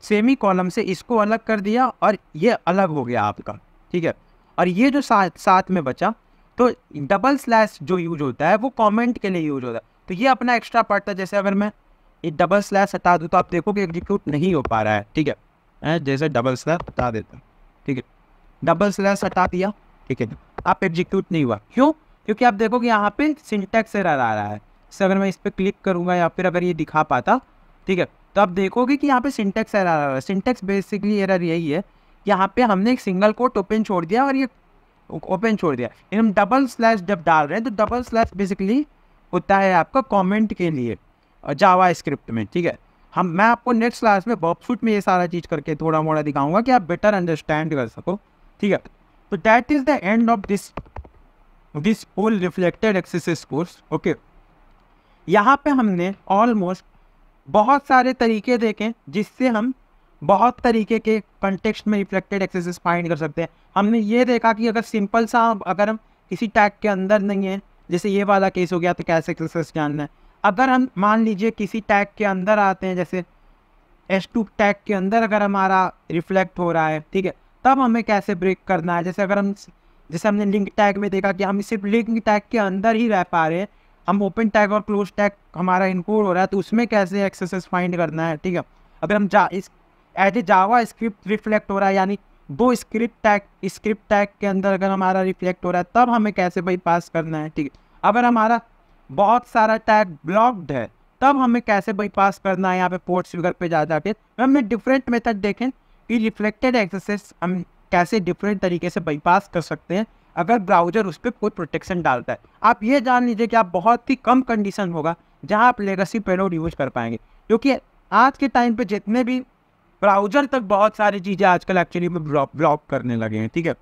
सेमी कॉलम से इसको अलग कर दिया और ये अलग हो गया आपका ठीक है और ये जो साथ साथ में बचा तो डबल स्लैश जो यूज होता है वो कमेंट के लिए यूज होता है तो ये अपना एक्स्ट्रा पड़ता है जैसे अगर मैं ये डबल स्लैश हटा दूँ तो आप देखो कि एग्जीक्यूट नहीं हो पा रहा है ठीक है जैसे डबल स्लैश हटा देता हूँ ठीक है डबल स्लैश हटा दिया ठीक है आप एग्जीक्यूट नहीं हुआ क्यों क्योंकि आप देखो कि यहाँ पे सिंटेक्स एरर आ रहा है जैसे अगर मैं इस पर क्लिक करूँगा या फिर अगर ये दिखा पाता ठीक है तो आप देखोगे कि यहाँ पे सिंटेक्स एरर आ रहा है सिंटेक्स बेसिकली एरर यही है यहाँ पे हमने एक सिंगल कोट ओपन छोड़ दिया और ये ओपन छोड़ दिया हम डबल स्लैश जब डाल रहे हैं तो डबल स्लैश बेसिकली होता है आपका कमेंट के लिए जावा स्क्रिप्ट में ठीक है हम मैं आपको नेक्स्ट क्लास में बॉपसूट में ये सारा चीज़ करके थोड़ा मोड़ा दिखाऊंगा कि आप बेटर अंडरस्टैंड कर सको ठीक है तो that is the end of this this whole reflected exercise course okay यहाँ पे हमने ऑलमोस्ट बहुत सारे तरीके देखे जिससे हम बहुत तरीके के कंटेक्स्ट में रिफ्लेक्टेड एक्सेसेस फाइंड कर सकते हैं हमने ये देखा कि अगर सिंपल सा अगर हम किसी टैग के अंदर नहीं है जैसे ये वाला केस हो गया तो कैसे एक्सेस जानना है अगर हम मान लीजिए किसी टैग के अंदर आते हैं जैसे एस टू टैग के अंदर अगर हमारा रिफ्लेक्ट हो रहा है ठीक है तब हमें कैसे ब्रेक करना है जैसे अगर हम जैसे हमने लिंक टैग में देखा कि हम सिर्फ लिंक टैग के अंदर ही रह पा रहे हैं हम ओपन टैग और क्लोज टैग हमारा इनकोड हो रहा है तो उसमें कैसे एक्सेसेस फाइंड करना है ठीक है अगर हम जा इस as a JavaScript reflect हो रहा है यानी दो स्क्रिप्ट टैग स्क्रिप्ट टैग के अंदर अगर हमारा रिफ्लेक्ट हो रहा है तब हमें कैसे भाई पास करना है ठीक है अगर हमारा बहुत सारा टैग ब्लॉक्ड है तब हमें कैसे भाई पास करना है यहाँ पे पोर्ट फिगर पे जा जाते हैं हमने डिफरेंट मेथड देखें कि रिफ्लेक्टेड एक्सेस हम कैसे डिफरेंट तरीके से बाईपास कर सकते हैं अगर ब्राउजर उस पर कोई प्रोटेक्शन डालता है आप ये जान लीजिए कि आप बहुत ही कम कंडीशन होगा जहाँ आप लेगसी पेनोड यूज कर पाएंगे क्योंकि आज के टाइम पे जितने भी ब्राउजर तक बहुत सारी चीज़ें आजकल एक्चुअली में ब्लॉक करने लगे हैं ठीक है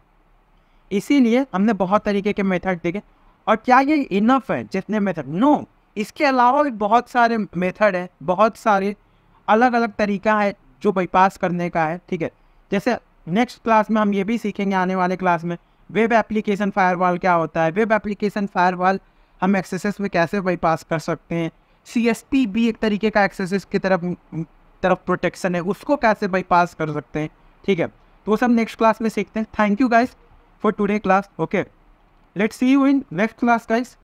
इसीलिए हमने बहुत तरीके के मेथड देखे और क्या ये इनफ है जितने मेथड नो no, इसके अलावा भी बहुत सारे मेथड है बहुत सारे अलग अलग तरीका है जो बाईपास करने का है ठीक है जैसे नेक्स्ट क्लास में हम ये भी सीखेंगे आने वाले क्लास में वेब एप्लीकेशन फायरवॉल क्या होता है वेब एप्लीकेशन फायरवॉल हम एक्सेसेस में कैसे बाईपास कर सकते हैं सी एस भी एक तरीके का एक्सेसेस की तरफ तरफ प्रोटेक्शन है उसको कैसे बाईपास कर सकते हैं ठीक है तो सब नेक्स्ट क्लास में सीखते हैं thank you guys for today class okay let see you in next class guys